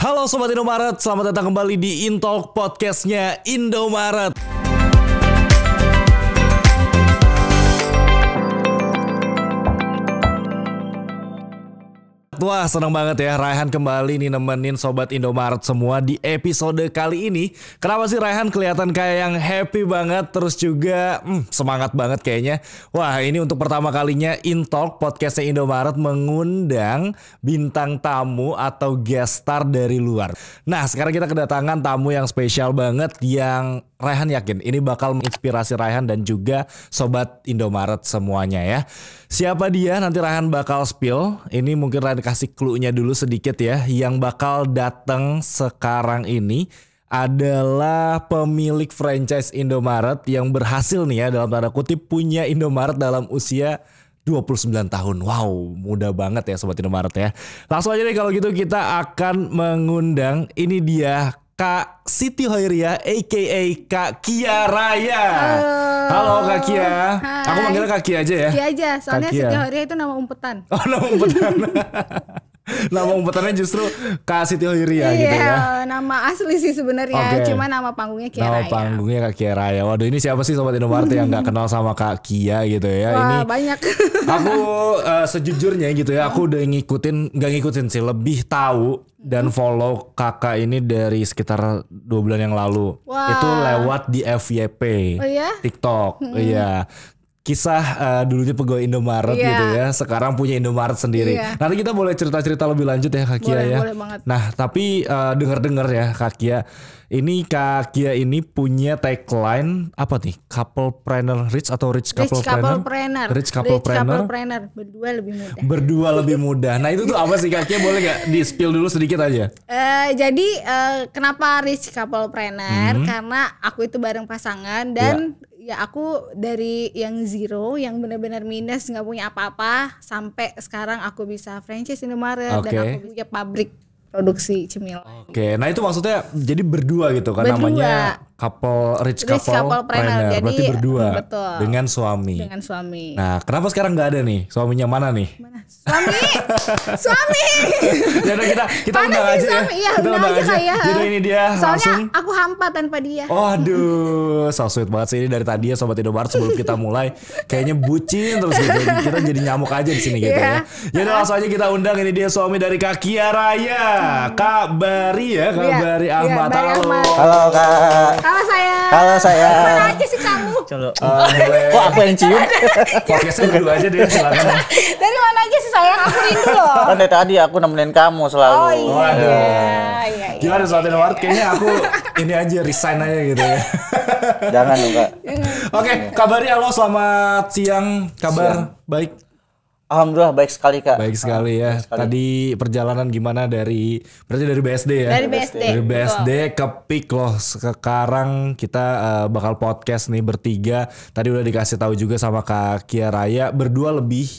Halo Sobat Indomaret, selamat datang kembali di Intalk Podcastnya Indomaret. Wah seneng banget ya Raihan kembali nih nemenin Sobat Indomaret semua di episode kali ini Kenapa sih Raihan kelihatan kayak yang happy banget Terus juga hmm, semangat banget kayaknya Wah ini untuk pertama kalinya Intalk podcastnya Indomaret mengundang bintang tamu atau guest star dari luar Nah sekarang kita kedatangan tamu yang spesial banget Yang Raihan yakin ini bakal menginspirasi Raihan dan juga sobat Indomaret semuanya ya. Siapa dia nanti Raihan bakal spill. Ini mungkin Raihan kasih clue-nya dulu sedikit ya. Yang bakal datang sekarang ini adalah pemilik franchise Indomaret yang berhasil nih ya dalam tanda kutip punya Indomaret dalam usia 29 tahun. Wow, muda banget ya Sobat Indomaret ya. Langsung aja deh kalau gitu kita akan mengundang ini dia Kak Siti Hoiria aka Kak Kia Raya. Halo, Halo Kak Kia. Hai. Aku manggilnya Kak Kia aja ya. Kia aja, soalnya Siti Hoiria itu nama umpetan. Oh, nama umpetan. nama umpetannya justru Kak Siti Hoiria gitu iya, gitu ya. nama asli sih sebenarnya, okay. cuma nama panggungnya Kia Nama Raya. panggungnya Kak Kia Raya. Waduh, ini siapa sih sobat Indomaret yang nggak kenal sama Kak Kia gitu ya? Wah, ini banyak. aku uh, sejujurnya gitu ya, aku udah ngikutin nggak ngikutin sih, lebih tahu dan follow kakak ini dari sekitar dua bulan yang lalu. Wow. Itu lewat di FYP, oh, iya? TikTok, hmm. iya kisah uh, dulunya pegawai Indomaret yeah. gitu ya, sekarang punya Indomaret sendiri. Yeah. Nanti kita boleh cerita-cerita lebih lanjut ya Kak Kia ya. Boleh Nah, tapi uh, dengar-dengar ya Kak Kia, ini Kak Kia ini punya tagline apa nih? Couple planner rich atau rich couple rich planner? planner? Rich couple rich Couple planner. Berdua lebih mudah. Berdua lebih mudah. Nah, itu tuh apa sih Kak Kia? Boleh nggak di spill dulu sedikit aja? Uh, jadi uh, kenapa rich couple planner? Hmm. Karena aku itu bareng pasangan dan yeah ya aku dari yang zero yang benar-benar minus nggak punya apa-apa sampai sekarang aku bisa franchise Indomaret okay. dan aku punya pabrik produksi cemilan. Oke, okay. nah itu maksudnya jadi berdua gitu kan berdua. namanya couple rich couple, rich couple planner. Jadi, berarti berdua betul. dengan suami. Dengan suami. Nah, kenapa sekarang nggak ada nih? Suaminya mana nih? Mana? Suami. suami. Ya kita kita undang aja ya. suami? ya. kita undang aja, aja. Ya. Jadi ini dia Soalnya langsung. aku hampa tanpa dia. Waduh, oh, so sweet banget sih ini dari tadi ya sobat Barat. sebelum kita mulai kayaknya bucin terus gitu. Kita jadi nyamuk aja di sini gitu iya. ya. Ya udah langsung aja kita undang ini dia suami dari Kak Kia Raya. Hmm. Kak Bari ya, Kak yeah. Bari iya, Ahmad. Yeah, Halo. Halo Kak. Halo saya. Halo saya. Mana aja sih kamu? Colo. Uh, eh, kok aku yang cium? Podcastnya dulu aja deh selamanya. Dari mana aja sih sayang? Aku rindu loh. Kan dari tadi aku nemenin kamu selalu. Oh iya. Waduh. Iya, Gila ada suatu Kayaknya aku ini aja resign aja gitu ya. Jangan dong kak. Iya. Oke, okay, kabarnya lo selamat siang. Kabar siang. baik. Alhamdulillah baik sekali kak. Baik sekali ya. Baik sekali. Tadi perjalanan gimana dari berarti dari BSD ya? Dari BSD. Dari BSD oh. ke Pik loh. Sekarang kita uh, bakal podcast nih bertiga. Tadi udah dikasih tahu juga sama Kak Kia Raya berdua lebih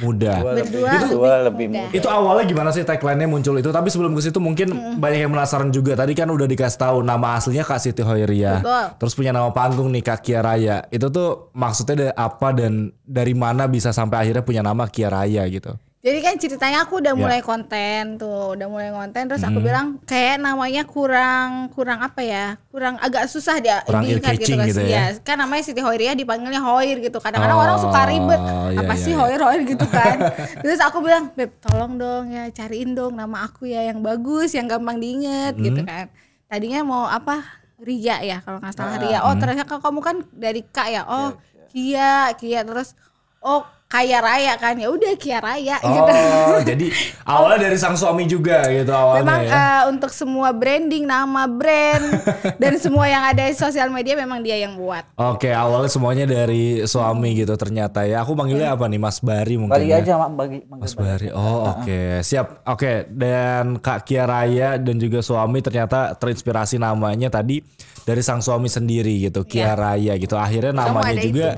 mudah. Berdua lebih, itu, lebih mudah. Itu awalnya gimana sih tagline-nya muncul itu? Tapi sebelum ke situ mungkin hmm. banyak yang penasaran juga. Tadi kan udah dikasih tahu nama aslinya Kak Siti Hoiria. Terus punya nama panggung nih Kak Kia Raya. Itu tuh maksudnya apa dan dari mana bisa sampai akhirnya punya nama Kia Raya gitu? Jadi kan ceritanya aku udah yeah. mulai konten tuh, udah mulai konten terus aku hmm. bilang kayak namanya kurang kurang apa ya? Kurang agak susah dia kurang diingat gitu, kan. gitu ya. Iya, kan namanya Siti Hoiria dipanggilnya Hoir gitu. Kadang-kadang oh, orang suka oh, ribet. Iya, apa yeah, sih yeah. Hoir Hoir gitu kan. terus aku bilang, "Beb, tolong dong ya cariin dong nama aku ya yang bagus, yang gampang diinget gitu hmm. gitu kan." Tadinya mau apa? Ria ya kalau nggak salah ah, Ria. Ah, oh, hmm. ternyata kamu kan dari Kak ya. Oh, iya, Kia, Kia terus oh kaya raya kan ya udah kaya raya oh, gitu. jadi awalnya oh. dari sang suami juga gitu awalnya. Memang ya. uh, untuk semua branding nama brand dan semua yang ada di sosial media memang dia yang buat. Oke, okay, awalnya semuanya dari suami gitu ternyata ya. Aku manggilnya iya. apa nih Mas Bari mungkin. Bari ya. aja Mak bagi Mas Bari. Oh, oke. Okay. Siap. Oke, okay. dan Kak Raya dan juga suami ternyata terinspirasi namanya tadi dari sang suami sendiri gitu iya. Kia Raya gitu akhirnya gitu iya, namanya juga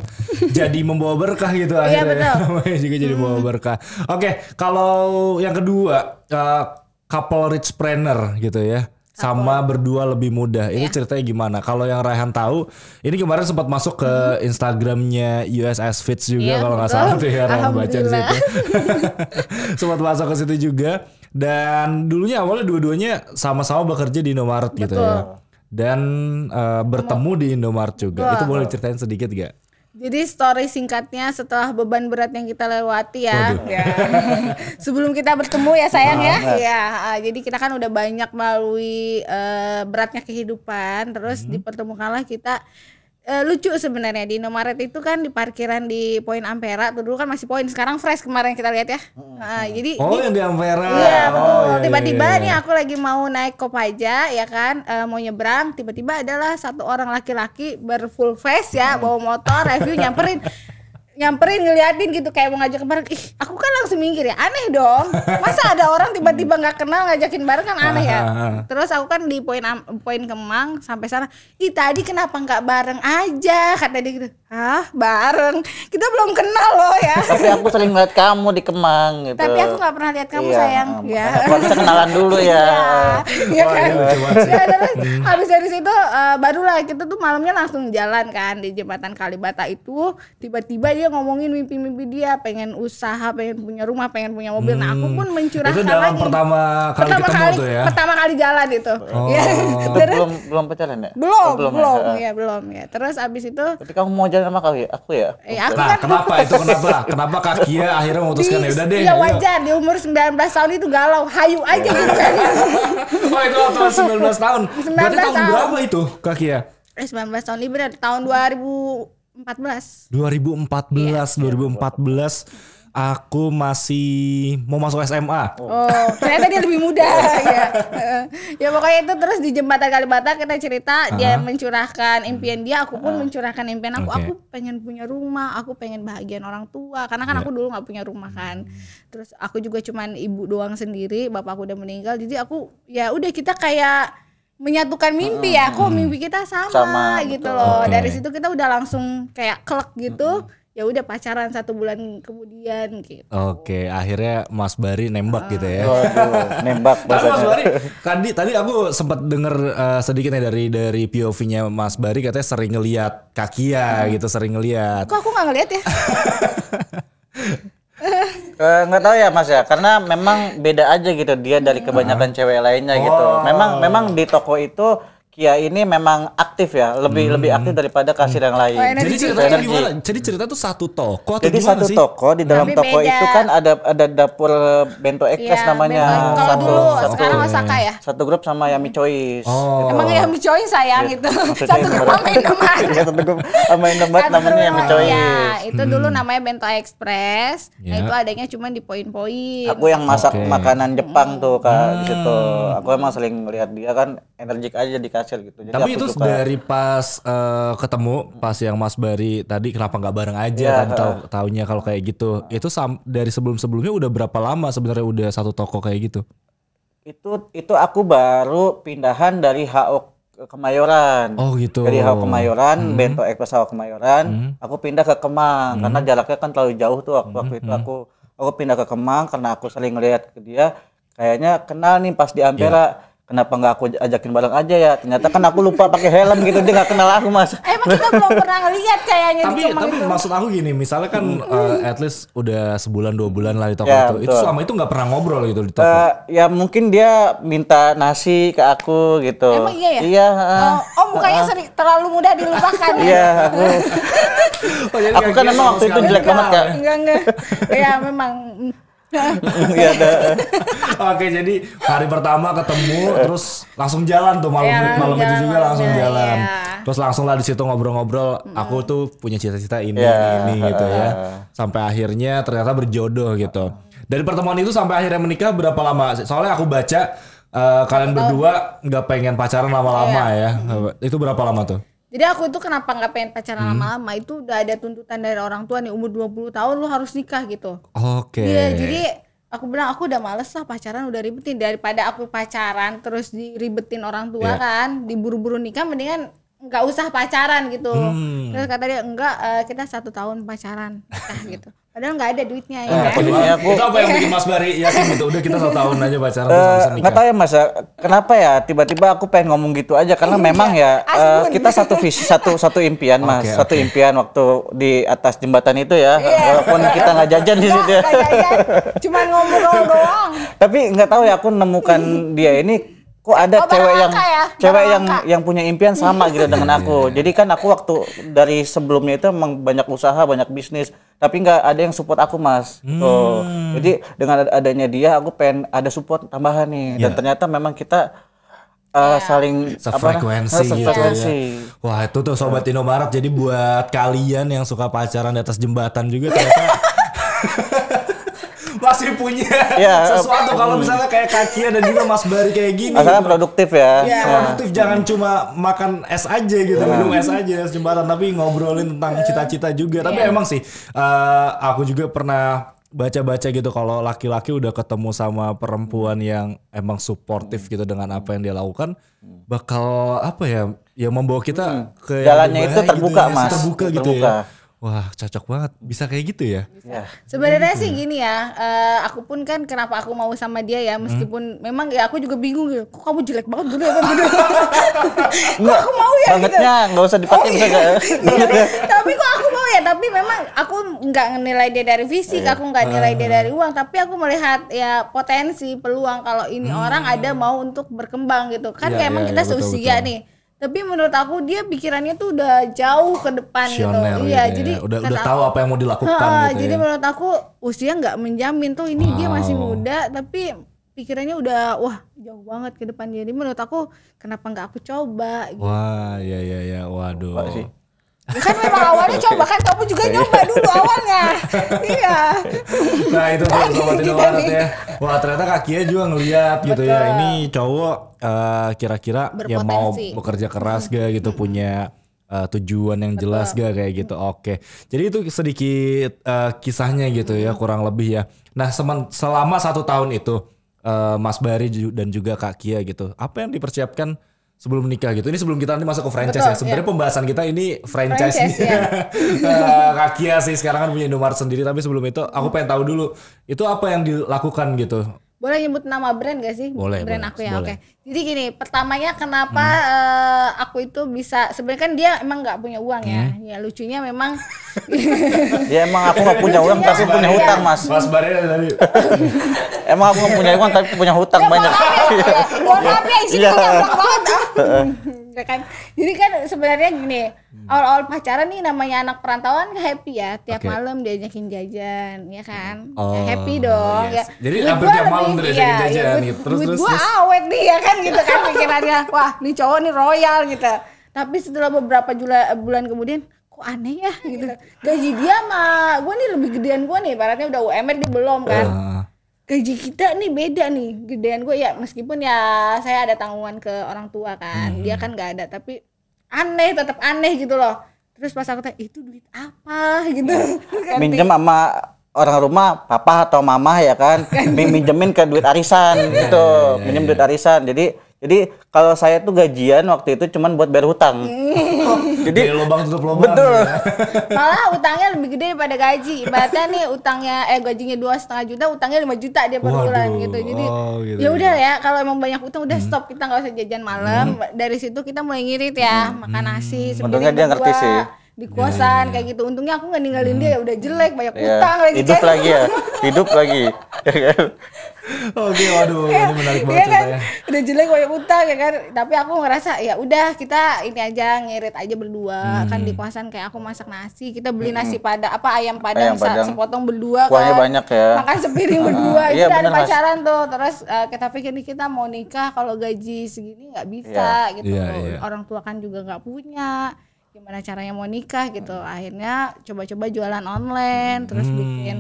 jadi membawa berkah gitu akhirnya betul. namanya juga jadi membawa berkah oke okay, kalau yang kedua uh, couple rich planner gitu ya sama berdua lebih mudah Ini yeah. ceritanya gimana? Kalau yang Raihan tahu, ini kemarin sempat masuk ke hmm. Instagramnya USS Fits juga yeah, kalau nggak salah tuh ya Raihan baca di situ. sempat masuk ke situ juga. Dan dulunya awalnya dua-duanya sama-sama bekerja di Indomaret gitu ya dan uh, bertemu di Indomaret juga. Betul. Itu boleh ceritain sedikit gak? Jadi story singkatnya setelah beban berat yang kita lewati ya, ya. sebelum kita bertemu ya sayang ya, ya. jadi kita kan udah banyak melalui uh, beratnya kehidupan, terus hmm. dipertemukanlah kita e, lucu sebenarnya di Indomaret itu kan di parkiran di Poin Ampera tuh dulu kan masih Poin sekarang Fresh kemarin kita lihat ya nah, jadi oh yang di Ampera iya oh, betul iya, iya, tiba-tiba iya, iya. nih aku lagi mau naik Kopaja ya kan e, mau nyebrang tiba-tiba adalah satu orang laki-laki berfull face ya hmm. bawa motor review nyamperin nyamperin ngeliatin gitu kayak mau ngajak bareng ih aku kan langsung minggir ya aneh dong masa ada orang tiba-tiba nggak -tiba kenal ngajakin bareng kan aneh ya terus aku kan di poin poin kemang sampai sana ih tadi kenapa nggak bareng aja kata dia gitu Ah, bareng kita belum kenal loh ya tapi aku sering ngeliat kamu di kemang gitu tapi aku nggak pernah lihat kamu iya, sayang ya bisa kenalan dulu ya iya oh, kan iya, ya, terus habis dari situ uh, barulah kita tuh malamnya langsung jalan kan di jembatan Kalibata itu tiba-tiba dia dia ngomongin mimpi-mimpi dia pengen usaha pengen punya rumah pengen punya mobil hmm. nah aku hmm. pun mencurahkan itu dalam lagi. pertama kali pertama ketemu kali, tuh ya pertama kali jalan itu oh. ya. terus, belum belum pacaran ya belum oh, belum ya? belum ya. ya belum ya terus abis itu tapi kamu mau jalan sama kali ya? aku ya ya aku nah, kan kenapa itu kenapa kenapa kaki ya akhirnya memutuskan ya udah deh iya, ya wajar di umur 19 tahun itu galau hayu aja iya. gitu kan oh itu waktu 19 tahun 19 berarti tahun, tahun berapa itu kaki ya? 19 eh, tahun Libra tahun 2000 2014. 2014, yeah. 2014 aku masih mau masuk SMA. Oh, ternyata dia lebih muda ya. ya pokoknya itu terus di jembatan Kalibata kita cerita uh-huh. dia mencurahkan impian dia, aku pun uh mencurahkan impian aku. Okay. Aku pengen punya rumah, aku pengen bahagian orang tua karena kan yeah. aku dulu nggak punya rumah kan. Terus aku juga cuman ibu doang sendiri, bapak aku udah meninggal. Jadi aku ya udah kita kayak menyatukan mimpi ya kok mimpi kita sama, sama gitu betul. loh okay. dari situ kita udah langsung kayak klek gitu hmm. ya udah pacaran satu bulan kemudian gitu oke okay. akhirnya Mas Bari nembak ah. gitu ya nembak Mas Bari tadi tadi aku sempat dengar uh, eh, sedikit nih dari dari POV-nya Mas Bari katanya sering ngeliat kakia ya hmm. Ah. gitu sering ngelihat. kok aku nggak ngeliat ya Eh, nggak uh, tahu ya mas ya karena memang beda aja gitu dia dari hmm. kebanyakan cewek lainnya gitu memang memang di toko itu Kia ini memang aktif ya, lebih hmm. lebih aktif daripada kasir yang lain. Oh, jadi itu gimana? Jadi cerita itu satu toko atau Jadi satu sih? toko di dalam Tapi toko beda. itu kan ada ada dapur bento ekspres ya, namanya. Kalau satu, dulu satu, sekarang Osaka ya. Satu grup sama Yami Choice. Oh. Emang Yami Choice sayang gitu. Satu grup sama Indomaret. satu grup main Indomaret namanya Yami Choice. Ya, itu hmm. dulu namanya Bento Express. Ya. Nah, iya. itu adanya cuma di poin-poin. Aku yang masak okay. makanan Jepang tuh Kak hmm. di situ. Hmm. Aku emang sering lihat dia kan energik aja dikasih berhasil gitu. Jadi Tapi itu dari pas uh, ketemu pas yang Mas Bari tadi kenapa nggak bareng aja ya, kan tahu taunya kalau kayak gitu. Nah. itu dari sebelum-sebelumnya udah berapa lama sebenarnya udah satu toko kayak gitu? Itu itu aku baru pindahan dari HO Kemayoran. Oh gitu. Dari HO Kemayoran, hmm. Bento Eko HO Kemayoran, hmm. aku pindah ke Kemang hmm. karena jaraknya kan terlalu jauh tuh waktu, hmm. itu hmm. aku aku pindah ke Kemang karena aku sering lihat ke dia kayaknya kenal nih pas di Ampera. Yeah kenapa nggak aku ajakin bareng aja ya ternyata kan aku lupa pakai helm gitu dia nggak kenal aku mas emang eh, kita belum pernah ngeliat kayaknya tapi tapi itu. maksud aku gini misalnya kan uh, at least udah sebulan dua bulan lah di toko ya, itu betul. itu selama itu nggak pernah ngobrol gitu di toko uh, ya mungkin dia minta nasi ke aku gitu emang iya ya iya uh, oh, oh mukanya uh, terlalu mudah dilupakan ya iya aku oh, aku kan gitu emang waktu itu jelek banget kan enggak enggak ya memang Iya ada. Oke, jadi hari pertama ketemu terus langsung jalan tuh malam ya, malam jalan, itu juga langsung jalan. jalan. Ya. Terus langsung lah di situ ngobrol-ngobrol, hmm. aku tuh punya cita-cita ini ya. ini gitu ya. Sampai akhirnya ternyata berjodoh gitu. Dari pertemuan itu sampai akhirnya menikah berapa lama? Soalnya aku baca uh, kalian oh. berdua nggak pengen pacaran lama-lama iya. ya. Itu berapa lama tuh? Jadi aku itu kenapa nggak pengen pacaran hmm. lama-lama itu udah ada tuntutan dari orang tua nih umur 20 tahun lu harus nikah gitu. Oke. Okay. Iya, jadi aku bilang aku udah males lah pacaran udah ribetin daripada aku pacaran terus diribetin orang tua yeah. kan, diburu-buru nikah mendingan nggak usah pacaran gitu. Hmm. Terus kata dia enggak eh, kita satu tahun pacaran nah, gitu. Padahal nggak ada duitnya ya. Eh, nah, aku, itu apa yang bikin Mas Bari yakin gitu? Udah kita satu tahun aja pacaran uh, eh, nikah. Gak tahu ya Mas, ya. kenapa ya tiba-tiba aku pengen ngomong gitu aja karena iya, memang ya uh, kita satu visi, satu satu impian Mas, okay, satu impian waktu di atas jembatan itu ya. Yeah. Walaupun kita nggak jajan di situ. Ya. Cuman ngomong-ngomong doang. Tapi nggak tahu ya aku nemukan dia ini kok ada oh, cewek yang ya? cewek yang yang punya impian sama gitu dengan aku. Iya, iya, jadi kan aku waktu dari sebelumnya itu emang banyak usaha, banyak bisnis, tapi nggak ada yang support aku, Mas. Gitu. Hmm. Tuh. Jadi dengan adanya dia aku pengen ada support tambahan nih. Dan yeah. ternyata memang kita uh, saling sefrekuensi apa, gitu ya. Wah itu tuh sobat Indomaret jadi buat kalian yang suka pacaran di atas jembatan juga ternyata pasti punya ya, sesuatu eh, kalau hmm. misalnya kayak kaki dan juga Mas Bari kayak gini. Asalnya gitu. produktif ya. Iya, nah. produktif jangan cuma makan es aja gitu, hmm. minum es aja es jembatan tapi ngobrolin tentang cita-cita juga. Tapi yeah. emang sih uh, aku juga pernah baca-baca gitu kalau laki-laki udah ketemu sama perempuan yang emang suportif gitu dengan apa yang dia lakukan bakal apa ya yang membawa kita hmm. ke jalannya itu terbuka gitu ya, mas terbuka gitu ya. terbuka. ya Wah cocok banget, bisa kayak gitu ya? Bisa. Sebenarnya hmm. sih gini ya, uh, aku pun kan kenapa aku mau sama dia ya, hmm? meskipun hmm. memang ya aku juga bingung ya, kok kamu jelek banget dulu ya kok aku mau ya gitu? nggak usah dipakai oh, iya. Gitu ya. tapi, kok aku mau ya? Tapi memang aku nggak nilai dia dari fisik, iya. aku nggak nilai dia ah. dari uang, tapi aku melihat ya potensi, peluang kalau ini hmm. orang ada mau untuk berkembang gitu, kan Ya, kayak emang ya, kita iya, seusia nih tapi menurut aku dia pikirannya tuh udah jauh ke depan gitu. Iya, gitu ya. jadi udah udah tahu apa yang mau dilakukan ha, gitu. Jadi ya. menurut aku usia nggak menjamin tuh ini wow. dia masih muda tapi pikirannya udah wah jauh banget ke depan jadi menurut aku kenapa nggak aku coba gitu. Wah, ya ya ya. Waduh. sih kan memang awalnya coba kan kamu juga iya. nyoba dulu awalnya. iya. Nah itu tuh sobat Indomaret ya. Wah ternyata kakinya juga ngeliat gitu ya. Ini cowok eh, kira-kira yang mau bekerja keras gak gitu punya uh, tujuan yang jelas gak kayak gitu. Oke. Okay. Jadi itu sedikit uh, kisahnya gitu ya kurang lebih ya. Nah selama satu tahun itu uh, Mas Bari dan juga Kak Kia gitu. Apa yang dipersiapkan sebelum nikah gitu. Ini sebelum kita nanti masuk ke franchise Betul, ya. Sebenarnya ya. pembahasan kita ini franchise, franchise Ya. Kakia eh, sih sekarang kan punya Indomaret sendiri tapi sebelum itu aku pengen tahu dulu itu apa yang dilakukan gitu. Boleh nyebut nama brand gak sih? Boleh. Brand boleh, aku ya. Oke. Okay. Jadi gini, pertamanya kenapa hmm. uh, aku itu bisa sebenarnya kan dia emang nggak punya uang ya. Hmm. Ya lucunya memang Ya emang aku nggak punya uang tapi punya hutang, Mas. Mas dari tadi. emang aku nggak punya uang tapi punya hutang ya, banyak. Mohon ya, iya. iya. uang banget. Ah. Ya kan. Jadi kan sebenarnya gini, hmm. awal-awal pacaran nih namanya anak perantauan happy ya, tiap okay. malam diajakin jajan, ya kan? Ya oh, ya happy dong. Yes. Ya. Jadi hampir tiap malam diajakin iya, jajan gitu. Terus terus. Gua awet nih ya kan kan gitu kan pikirannya. Wah, ini cowok nih royal gitu. Tapi setelah beberapa jula, bulan kemudian, kok aneh ya gitu. Gaji dia mah, gue nih lebih gedean gue nih. Baratnya udah UMR dia belum kan. Gaji kita nih beda nih gedean gue ya meskipun ya saya ada tanggungan ke orang tua kan hmm. dia kan nggak ada tapi aneh tetap aneh gitu loh terus pas aku tanya itu duit apa gitu iya. kan minjem sama orang rumah papa atau mama ya kan, kan. minjemin ke duit arisan iya, gitu iya, iya, minjem duit arisan jadi jadi kalau saya tuh gajian waktu itu cuman buat bayar hutang. Hmm. Jadi Dari lubang tutup lubang. Betul. Malah hutangnya lebih gede daripada gaji. Ibaratnya nih hutangnya, eh gajinya dua setengah juta, hutangnya lima juta dia per bulan gitu. Jadi oh, gitu, ya udah ya kalau emang banyak hutang udah hmm. stop kita nggak usah jajan malam. Hmm. Dari situ kita mulai ngirit ya makan nasi. Untungnya dia ngerti sih di kosan yeah. Ya. kayak gitu. Untungnya aku nggak ninggalin hmm. dia ya udah jelek banyak yeah. utang lagi. Hidup kayak lagi ya, hidup lagi. Ya kan? Oke, okay, waduh, ya, ini menarik banget ya kan, ya. Udah jelek banyak utang ya kan. Tapi aku ngerasa ya udah kita ini aja ngirit aja berdua hmm. kan di hmm. kosan kayak aku masak nasi, kita beli hmm. nasi pada apa ayam padang, ayam sepotong berdua kan. Kuahnya kan. banyak ya. Makan sepiring ah, berdua. Iya, itu iya, kita ada pacaran tuh. Terus uh, kita pikir nih kita mau nikah kalau gaji segini nggak bisa yeah. gitu. Yeah, yeah. Orang tua kan juga nggak punya gimana caranya mau nikah gitu hmm. akhirnya coba-coba jualan online hmm. terus bikin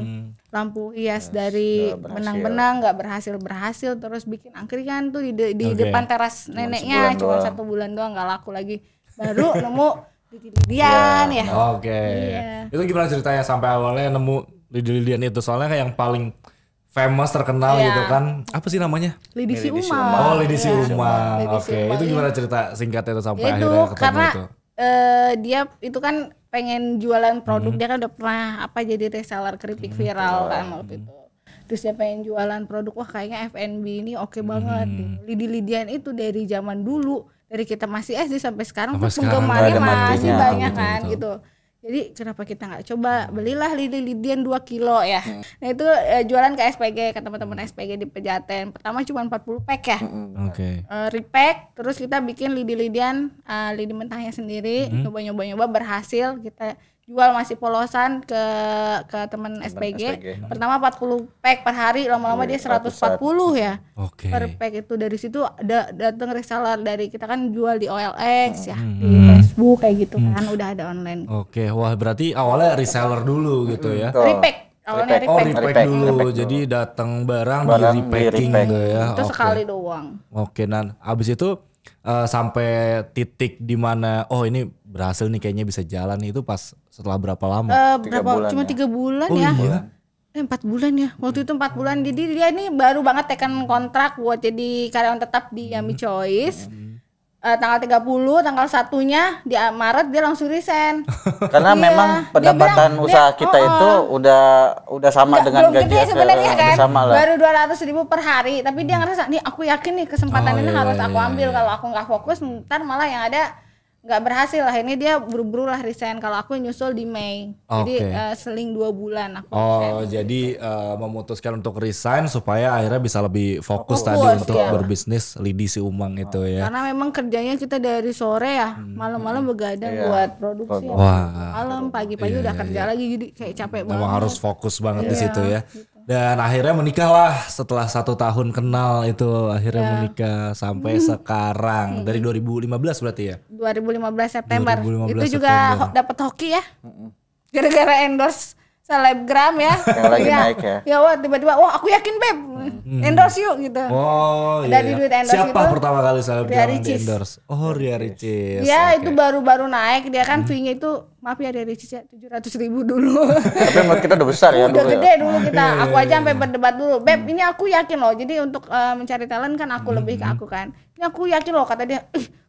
lampu hias yes, dari benang-benang nggak berhasil berhasil terus bikin angkringan tuh di, de di okay. depan teras cuma neneknya cuma doang. satu bulan doang nggak laku lagi baru nemu lidi-lidian yeah. ya oke okay. Iya. yeah. itu gimana ceritanya sampai awalnya nemu lidi-lidian itu soalnya kayak yang paling famous terkenal yeah. gitu kan apa sih namanya Lidisi Uma. oh Lidisi yeah. Uma oke itu gimana iya. cerita singkatnya itu sampai itu, akhirnya ketemu karena itu uh, dia itu kan pengen jualan produk hmm. dia kan udah pernah apa jadi reseller keripik hmm. viral kan waktu itu terus dia pengen jualan produk wah kayaknya FNB ini oke okay hmm. banget lidi-lidian itu dari zaman dulu dari kita masih SD sampai sekarang sampai tuh penggemarnya masih banyak kan gitu, gitu jadi kenapa kita nggak coba hmm. belilah lidi lidian 2 kilo ya hmm. nah itu uh, jualan ke SPG ke teman-teman SPG di Pejaten pertama cuma 40 pack ya hmm. hmm. oke okay. uh, eh, repack terus kita bikin lidi lidian uh, eh, lidi mentahnya sendiri hmm. nyoba nyoba nyoba berhasil kita jual masih polosan ke ke teman SPG. SPG. Hmm. Pertama 40 pack per hari, lama-lama dia 140 ya. Okay. Per pack itu dari situ ada datang reseller dari kita kan jual di OLX ya, hmm. di hmm. Facebook kayak gitu hmm. kan udah ada online. Oke, okay. wah berarti awalnya reseller dulu gitu ya. Repack Awalnya repack. Oh, repack, repack dulu. Repack Jadi datang barang, barang di repacking di gitu ya. Itu okay. sekali doang. Oke, okay, nah abis itu uh, sampai titik di mana oh ini berhasil nih kayaknya bisa jalan itu pas setelah berapa lama? Uh, berapa? bulan cuma ya. tiga bulan oh, ya. Iya. Eh, empat bulan ya. Waktu itu empat bulan. Jadi dia ini baru banget tekan kontrak buat jadi karyawan tetap di Yami hmm. Choice. Hmm. Uh, tanggal 30, tanggal satunya di Maret dia langsung resign. Karena yeah. memang pendapatan bilang, usaha kita oh, itu oh. udah udah sama dengan gaji gede kan. Sama lah. Baru 200 ribu per hari, tapi dia hmm. ngerasa nih aku yakin nih kesempatan oh, ini iya, harus iya, aku iya, ambil iya. kalau aku nggak fokus ntar malah yang ada nggak berhasil lah ini dia buru-buru lah resign kalau aku nyusul di Mei okay. jadi uh, seling dua bulan aku oh resign. jadi uh, memutuskan untuk resign supaya akhirnya bisa lebih fokus, fokus tadi untuk iya. berbisnis lidi si umang oh. itu ya karena memang kerjanya kita dari sore ya hmm. malam-malam hmm. begadang yeah. buat produksi Wah. malam pagi-pagi iya, udah iya, kerja iya. lagi jadi kayak capek memang banget harus fokus banget iya, di situ ya dan akhirnya menikah lah setelah satu tahun kenal itu akhirnya ya. menikah sampai hmm. sekarang hmm. dari 2015 berarti ya 2015 September 2015 itu juga dapat hoki ya hmm. gara-gara endorse selebgram ya. Yang lagi ya, naik ya. Ya wah tiba-tiba wah aku yakin beb hmm. endorse yuk gitu. Oh iya. Dari iya. duit endorse Siapa itu, pertama kali selebgram di endorse? Oh Ria Ricis. Ya okay. itu baru-baru naik dia kan hmm. fee-nya itu maaf ya Ria Ricis ya tujuh ratus ribu dulu. Tapi emang kita udah besar ya udah dulu. Udah ya. gede ya? dulu kita. Iya, aku iya, aja sampai berdebat dulu. Hmm. Beb hmm. ini aku yakin loh. Jadi untuk uh, mencari talent kan aku hmm. lebih ke hmm. aku kan. Ini aku yakin loh kata dia.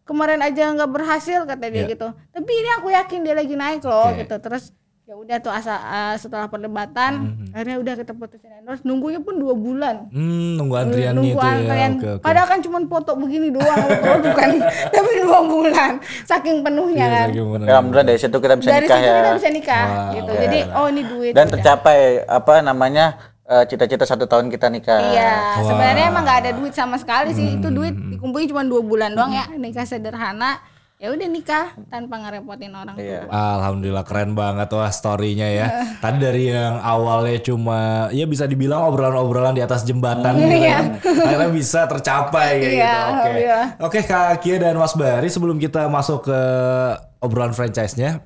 kemarin aja nggak berhasil kata dia yeah. gitu. Tapi ini aku yakin dia lagi naik loh okay. gitu. Terus ya udah tuh asa uh, setelah perdebatan mm-hmm. akhirnya udah kita putusin endorse nunggunya pun dua bulan mm, nunggu hmm, antrian nunggu itu antrian. ya okay, okay. padahal kan cuma foto begini doang foto oh, kan tapi dua bulan saking penuhnya yeah, kan saking penuh. alhamdulillah dari situ kita bisa dari nikah situ ya kita bisa nikah wow, gitu okay. Iya, jadi iya. oh ini duit dan udah. tercapai apa namanya eh, cita-cita uh, satu tahun kita nikah. Iya, wow. sebenarnya emang gak ada duit sama sekali sih. Hmm. Itu duit hmm, dikumpulin cuma dua bulan doang ya. Nikah sederhana, ya udah nikah tanpa ngerepotin orang iya. tua. Alhamdulillah keren banget wah storynya ya. Tadi dari yang awalnya cuma ya bisa dibilang obrolan-obrolan di atas jembatan gitu iya. kan. Akhirnya bisa tercapai kayak iya, gitu. Oke. Okay. Oke okay, Kak Kia dan Mas Bari sebelum kita masuk ke obrolan franchise-nya,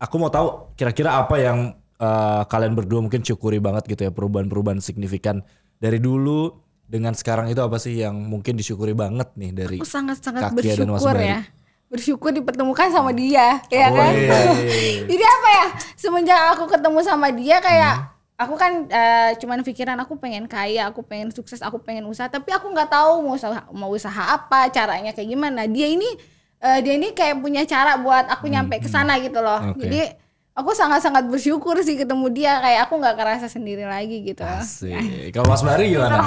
aku mau tahu kira-kira apa yang uh, kalian berdua mungkin syukuri banget gitu ya perubahan-perubahan signifikan dari dulu dengan sekarang itu apa sih yang mungkin disyukuri banget nih dari Aku sangat-sangat bersyukur dan Mas Bari. ya bersyukur dipertemukan sama dia ya oh, kan iya, iya, iya. jadi apa ya semenjak aku ketemu sama dia kayak hmm. aku kan uh, cuman pikiran aku pengen kaya aku pengen sukses aku pengen usaha tapi aku nggak tahu mau usaha mau usaha apa caranya kayak gimana dia ini uh, dia ini kayak punya cara buat aku hmm, nyampe ke hmm. sana gitu loh okay. jadi aku sangat-sangat bersyukur sih ketemu dia kayak aku nggak kerasa sendiri lagi gitu Asik. kalau Mas Bari gimana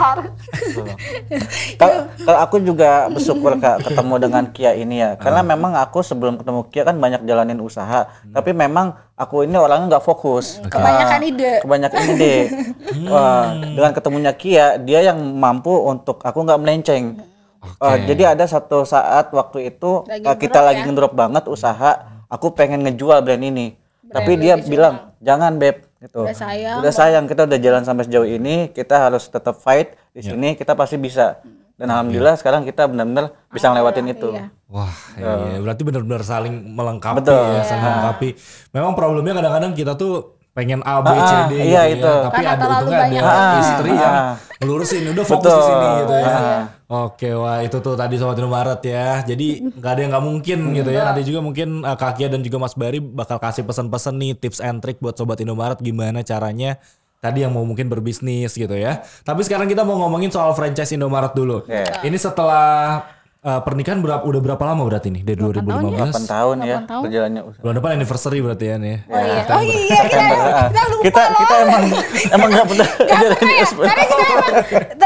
kalau aku juga bersyukur kak ketemu dengan Kia ini ya karena uh. memang aku sebelum ketemu Kia kan banyak jalanin usaha hmm. tapi memang aku ini orangnya nggak fokus okay. kebanyakan ide kebanyakan ide Wah, dengan ketemunya Kia dia yang mampu untuk aku nggak melenceng okay. uh, eh, jadi ada satu saat waktu itu lagi uh, kita ngedrop, lagi ya? ngedrop banget usaha aku pengen ngejual brand ini tapi dia bilang jangan beb gitu udah sayang udah sayang kita udah jalan sampai sejauh ini kita harus tetap fight di yeah. sini kita pasti bisa dan iya. alhamdulillah sekarang kita benar-benar bisa ngelewatin itu iya. wah gitu. iya, iya. berarti benar-benar saling melengkapi Betul. ya iya. saling melengkapi memang problemnya kadang-kadang kita tuh pengen A B C ah, ah. D ah, gitu iya, ya. tapi Karena ada untungnya ada ah, istri ah, yang melurusin udah fokus di sini gitu ya Oke, wah itu tuh tadi Sobat Indomaret ya. Jadi nggak ada yang nggak mungkin gitu ya. Nanti juga mungkin uh, eh, Kakia dan juga Mas Bari bakal kasih pesan-pesan nih tips and trick buat Sobat Indomaret gimana caranya tadi yang mau mungkin berbisnis gitu ya. Tapi sekarang kita mau ngomongin soal franchise Indomaret dulu. Yeah. Ini setelah uh, pernikahan berapa udah berapa lama berarti nih dari 2015? 8 tahun ya, 8 tahun. berjalannya. Ya, Bulan depan anniversary berarti ya nih. Oh iya, oh, iya. kita, kita, lupa kita, loh. kita emang emang enggak pernah. Enggak pernah ya? Karena kita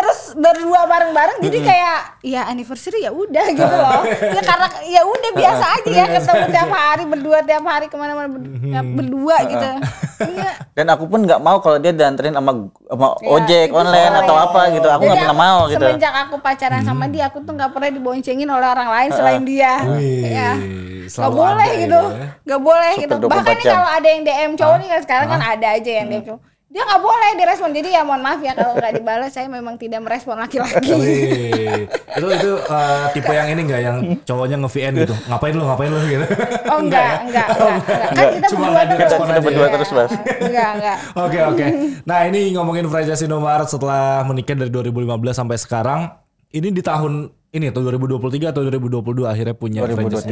emang berdua bareng-bareng jadi kayak ya anniversary ya udah gitu loh ya karena ya udah biasa aja ya ketemu tiap hari berdua tiap hari kemana-mana mm-hmm. ya, berdua, berdua gitu ya. dan aku pun nggak mau kalau dia dianterin sama sama ya, ojek online atau apa gitu aku nggak pernah mau gitu semenjak aku pacaran hmm. sama mm-hmm. dia aku tuh nggak pernah diboncengin oleh orang lain selain dia Wih, ya gak boleh gitu ya. nggak gak boleh Super gitu bahkan nih kalau ada yang DM cowok nih sekarang kan ada aja yang DM mm. cowok dia nggak boleh direspon jadi ya mohon maaf ya kalau nggak dibalas saya memang tidak merespon laki-laki itu itu uh, tipe yang ini nggak yang cowoknya nge VN gitu ngapain lo ngapain lo gitu oh, ya? oh enggak enggak kan enggak, enggak. enggak. kan kita Cuma berdua terus kan kita berdua ya. terus mas enggak enggak oke oke nah ini ngomongin Fraja Sinomaret setelah menikah dari 2015 sampai sekarang ini di tahun ini atau 2023 atau 2022 akhirnya punya 2023.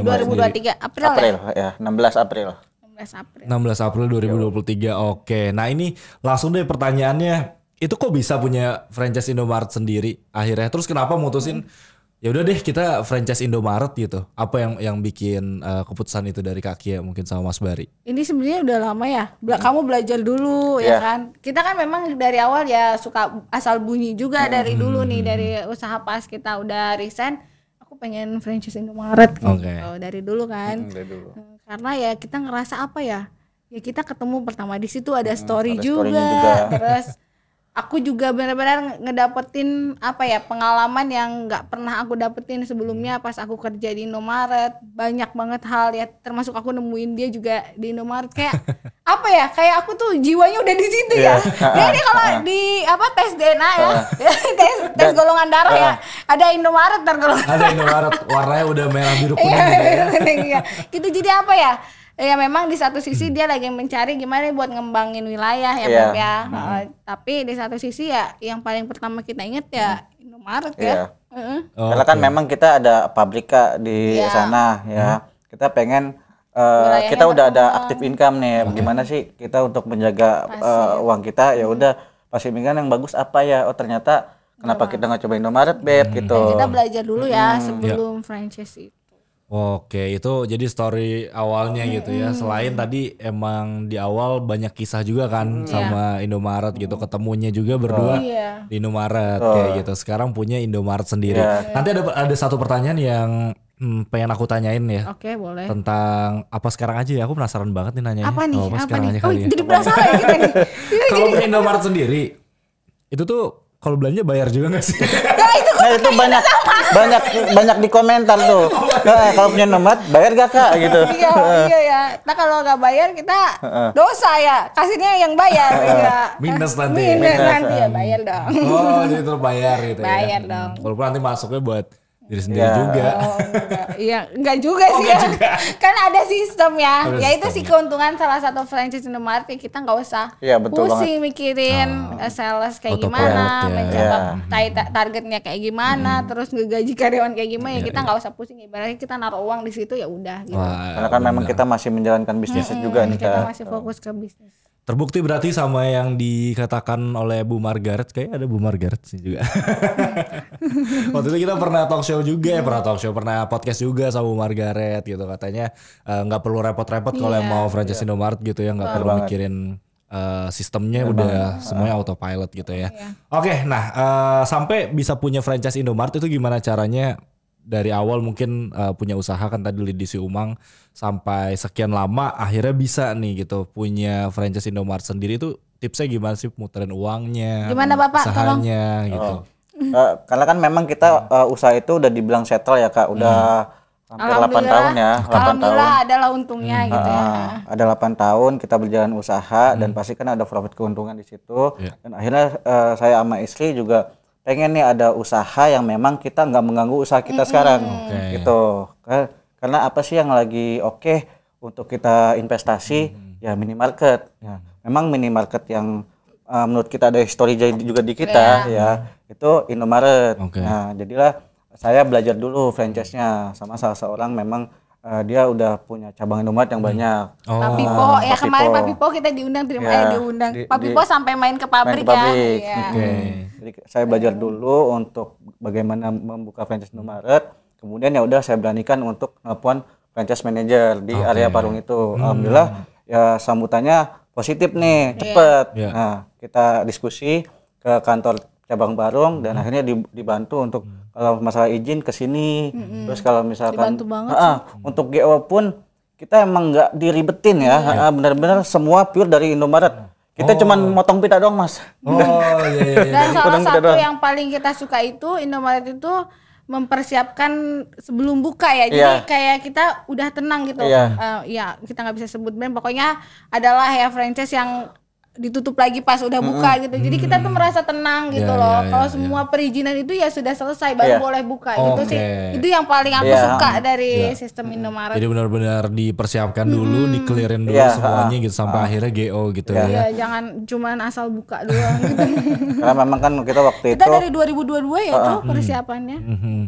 2023 April, April ya? ya 16 April 16 April. 16 April 2023. Oke. Nah, ini langsung deh pertanyaannya, itu kok bisa punya franchise Indomaret sendiri akhirnya? Terus kenapa mutusin hmm. ya udah deh kita franchise Indomaret gitu. Apa yang yang bikin uh, keputusan itu dari Kak ya mungkin sama Mas Bari? Ini sebenarnya udah lama ya. Bela hmm. kamu belajar dulu yeah. ya iya. kan. Kita kan memang dari awal ya suka asal bunyi juga hmm. dari dulu nih hmm. dari usaha pas kita udah resign aku pengen franchise Indomaret gitu okay. dari dulu kan. Hmm, dari dulu. Eh, karena ya kita ngerasa apa ya ya kita ketemu pertama di situ ada hmm, story hmm, ada juga, juga terus aku juga benar-benar ngedapetin apa ya pengalaman yang nggak pernah aku dapetin sebelumnya hmm. pas aku kerja di Indomaret banyak banget hal ya termasuk aku nemuin dia juga di Indomaret kayak apa ya kayak aku tuh jiwanya udah di situ yeah. ya iya. jadi kalau di apa tes DNA ya tes tes golongan darah ya ada Indomaret ntar ada Indomaret warnanya udah merah biru iya, kuning gitu ya iya. gitu jadi apa ya ya memang di satu sisi hmm. dia lagi mencari gimana buat ngembangin wilayah ya yeah. ya. Hmm. Uh, tapi di satu sisi ya yang paling pertama kita ingat ya hmm. Indomaret yeah. ya. Uh. Oh, Karena kan okay. memang kita ada pabrika di yeah. sana ya. Hmm. Kita pengen Uh, kita udah ada aktif income nih, okay. gimana sih kita untuk menjaga uh, uang kita? Ya hmm. udah, pasti mingguan yang bagus apa ya? Oh ternyata kenapa kita nggak coba Indomaret, beb? Hmm. Gitu. Dan kita belajar dulu ya hmm. sebelum yeah. franchise itu. Oke, itu jadi story awalnya gitu ya. Selain tadi emang di awal banyak kisah juga kan sama iya. Indomaret gitu, ketemunya juga berdua oh. Iya. di Indomaret oh. kayak gitu. Sekarang punya Indomaret sendiri. Yeah. Nanti ada ada satu pertanyaan yang hmm, pengen aku tanyain ya. Oke, boleh. Tentang apa sekarang aja ya? Aku penasaran banget nih nanya. Apa nih? Oh, apa, apa sekarang nih? Aja oh, kali oh, ya. jadi penasaran ya kita nih. Kalau punya Indomaret sendiri, itu tuh kalau belanja bayar juga gak sih? Nah itu, nah, banyak banyak banyak di komentar tuh. Oh, nah, kalau punya nomad bayar gak kak iya, gitu? Iya, iya iya Nah kalau gak bayar kita dosa ya. Kasihnya yang bayar. ya. Minus nanti. Minus, nanti ya bayar dong. Oh jadi terbayar gitu. Ya. Bayar dong. Walaupun nanti masuknya buat diri sendiri yeah. juga. Oh, oh iya, enggak juga oh, sih. Oh, enggak ya. kan ada sistem ya. Ada ya itu sih keuntungan salah satu franchise Indomaret kita nggak usah ya, betul pusing banget. mikirin oh. Eh, sales kayak Auto gimana, ya. mencoba iya. targetnya kayak gimana, hmm. terus ngegaji karyawan kayak gimana, ya, ya kita iya. nggak ya. usah pusing ibaratnya kita naruh uang di situ ya udah gitu. Wah, Karena kan memang kita masih menjalankan bisnis hmm, juga nih kita. Kita masih fokus ke bisnis. Terbukti berarti sama yang dikatakan oleh Bu Margaret, kayak ada Bu Margaret sih juga. Waktu itu kita pernah talk show juga, ya, pernah talk show, pernah podcast juga sama Bu Margaret gitu katanya eh, nggak uh, perlu repot-repot kalau yeah. Iya. mau franchise yeah. Indomaret gitu ya, nggak perlu mikirin uh, sistemnya Memang. udah semuanya autopilot gitu ya. Yeah. Oke, okay, nah uh, sampai bisa punya franchise Indomaret itu gimana caranya dari awal mungkin uh, punya usaha kan tadi Lidisi Umang sampai sekian lama akhirnya bisa nih gitu punya franchise Indomaret sendiri itu tipsnya gimana sih muterin uangnya gimana Bapak usahanya tolong. gitu. Oh. Uh, karena kan memang kita uh, usaha itu udah dibilang settle ya Kak, udah hmm. hampir 8 tahun ya, 8 Alhamdulillah tahun. adalah untungnya hmm. gitu ya. Uh, ada 8 tahun kita berjalan usaha hmm. dan pasti kan ada profit keuntungan di situ. Yeah. Dan akhirnya uh, saya sama istri juga pengen nih ada usaha yang memang kita nggak mengganggu usaha kita mm -hmm. sekarang okay. gitu karena apa sih yang lagi oke okay untuk kita investasi mm -hmm. ya minimarket ya memang minimarket yang uh, menurut kita ada histori juga di kita yeah. ya itu Indomaret okay. nah jadilah saya belajar dulu franchise-nya sama salah seorang memang uh, dia udah punya cabang Indomaret yang hmm. banyak. Oh. Papi Po, uh, nah, ya kemarin papi po kita diundang terima ya, diundang. Di, Papi di, Po sampai main ke pabrik, main ke pabrik. ya. Iya. Okay. Jadi saya belajar dulu untuk bagaimana membuka franchise Indomaret. Kemudian ya udah saya beranikan untuk nelpon franchise manager di okay. area Parung itu. Hmm. Alhamdulillah ya sambutannya positif nih, iya. cepet. Yeah. Nah, kita diskusi ke kantor cabang Barung hmm. dan akhirnya dibantu untuk hmm. kalau masalah izin ke sini hmm. terus kalau misalkan banget, uh, untuk GO pun kita emang nggak diribetin ya iya. benar-benar semua pure dari Indomaret hmm. Kita oh. cuman motong pita doang, Mas. Oh, iya, iya, iya. Dan salah satu yang paling kita suka itu Indomaret itu mempersiapkan sebelum buka ya. Jadi yeah. kayak kita udah tenang gitu. Iya, yeah. uh, ya, kita nggak bisa sebut brand. Pokoknya adalah ya franchise yang ditutup lagi pas udah buka mm -hmm. gitu. Jadi kita tuh merasa tenang ya, gitu yeah, loh. Yeah, Kalau yeah, semua yeah. perizinan itu ya sudah selesai baru yeah. boleh buka oh, gitu sih. Itu yang paling aku yeah. suka dari yeah. sistem Indomaret. Jadi benar-benar dipersiapkan hmm. dulu, dikelirin dulu yeah. Iya, semuanya gitu sampai uh. akhirnya GO gitu yeah. ya. Yeah, jangan cuma asal buka doang gitu. Karena memang kan kita waktu itu Kita dari 2022 ya uh -uh. tuh persiapannya. Mm -hmm.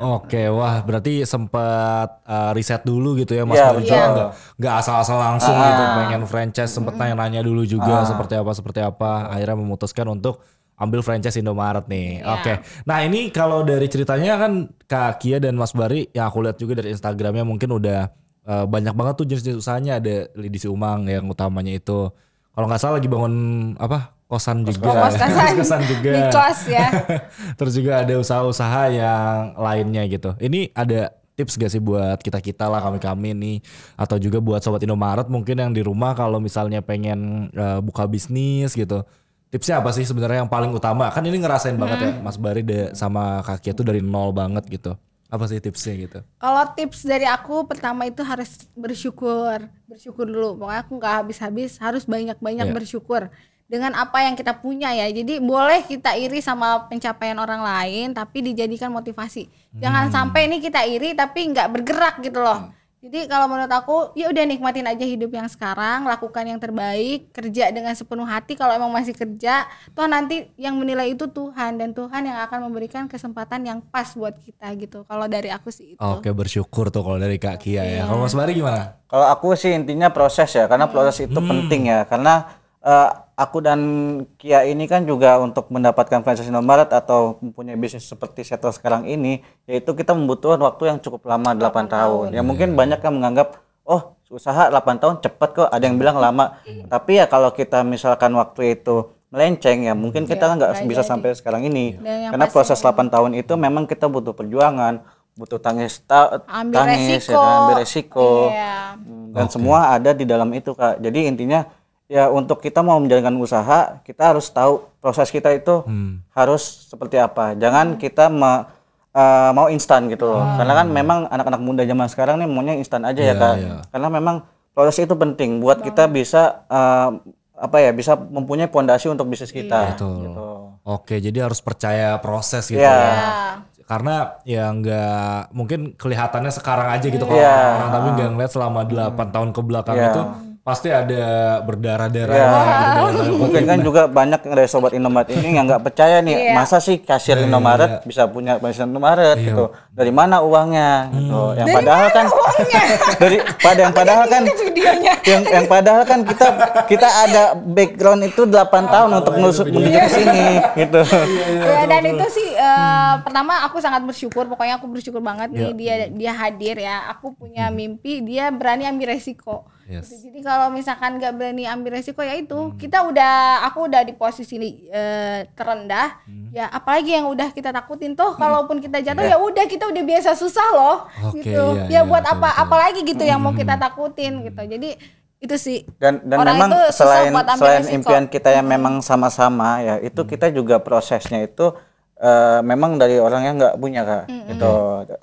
Oke, okay, wah berarti sempat uh, riset dulu gitu ya Mas yeah, Barjo yeah. nggak asal-asal langsung ah. gitu ah. pengen franchise sempat nanya-nanya dulu juga ah. seperti apa seperti apa akhirnya memutuskan untuk ambil franchise Indomaret nih. Yeah. Oke. Okay. Nah, ini kalau dari ceritanya kan Kak Kia dan Mas Bari yang aku lihat juga dari Instagramnya mungkin udah uh, banyak banget tuh jenis-jenis usahanya ada Lidisi Umang yang utamanya itu. Kalau nggak salah lagi bangun apa? kosan juga, Kos kosan, kosan juga, kos ya. Terus juga ada usaha-usaha yang lainnya gitu. Ini ada tips gak sih buat kita kita lah kami kami nih, atau juga buat sobat Indomaret mungkin yang di rumah kalau misalnya pengen uh, buka bisnis gitu. Tipsnya apa sih sebenarnya yang paling utama? Kan ini ngerasain hmm. banget ya hmm. Mas Bari de, sama kaki itu dari nol banget gitu. Apa sih tipsnya gitu? Kalau tips dari aku pertama itu harus bersyukur, bersyukur dulu. Pokoknya aku nggak habis-habis harus banyak-banyak yeah. bersyukur dengan apa yang kita punya ya. Jadi boleh kita iri sama pencapaian orang lain, tapi dijadikan motivasi. Jangan hmm. sampai ini kita iri tapi nggak bergerak gitu loh. Hmm. Jadi kalau menurut aku, ya udah nikmatin aja hidup yang sekarang, lakukan yang terbaik, kerja dengan sepenuh hati. Kalau emang masih kerja, toh nanti yang menilai itu Tuhan dan Tuhan yang akan memberikan kesempatan yang pas buat kita gitu. Kalau dari aku sih itu. Oke bersyukur tuh kalau dari Kak Kia ya. Iya. Kalau Mas Bari gimana? Kalau aku sih intinya proses ya, karena proses itu hmm. penting ya. Karena uh, aku dan Kia ini kan juga untuk mendapatkan franchise Indomaret atau mempunyai bisnis seperti Seto sekarang ini, yaitu kita membutuhkan waktu yang cukup lama 8, 8 tahun. tahun. Ya mungkin iya. banyak yang menganggap, oh usaha 8 tahun cepat kok, ada yang bilang lama. Hmm. Tapi ya kalau kita misalkan waktu itu melenceng ya mungkin kita ya, nggak iya, bisa jadi. sampai sekarang ini. Ya. Karena proses 8 tahun itu memang kita butuh perjuangan, butuh tangis ta ambil tangis resiko. ya kan, ambil resiko. Yeah. Dan okay. semua ada di dalam itu Kak. Jadi intinya ya untuk kita mau menjalankan usaha kita harus tahu proses kita itu hmm. harus seperti apa jangan hmm. kita me, uh, mau instan gitu loh Hmm. karena kan memang anak-anak muda zaman sekarang nih maunya instan aja yeah, ya, ya kan yeah. karena memang proses itu penting buat kita bisa uh, apa ya bisa mempunyai pondasi untuk bisnis kita yeah. Iya. gitu oke jadi harus percaya proses gitu yeah. ya karena ya nggak mungkin kelihatannya sekarang aja gitu yeah. kalau orang, -orang tapi nggak ngeliat selama 8 hmm. tahun kebelakang yeah. itu pasti ada berdarah-darah ya. mungkin kan juga banyak dari sobat Indomaret ini yang nggak percaya nih yeah. masa sih kasir yeah, Indomaret yeah. bisa punya kasir Indomaret yeah. gitu dari mana uangnya gitu. hmm. gitu yang dari padahal kan uangnya? dari pada yang padahal kan yang yang padahal kan kita kita ada background itu 8 ah, tahun untuk menuju ya, ke sini gitu ya, dan itu sih uh, hmm. pertama aku sangat bersyukur pokoknya aku bersyukur banget nih dia dia hadir ya aku punya hmm. mimpi dia berani ambil resiko Yes. Jadi kalau misalkan gak berani ambil resiko ya itu hmm. kita udah aku udah di posisi uh, terendah hmm. ya apalagi yang udah kita takutin tuh hmm. kalaupun kita jatuh yeah. ya udah kita udah biasa susah loh okay, gitu iya, ya iya, buat iya, apa betul. apalagi gitu hmm. yang mau kita hmm. takutin hmm. gitu jadi itu sih dan dan orang memang itu selain selain resiko. impian kita yang hmm. memang sama-sama ya itu hmm. kita juga prosesnya itu uh, memang dari orang yang nggak punya kak hmm. itu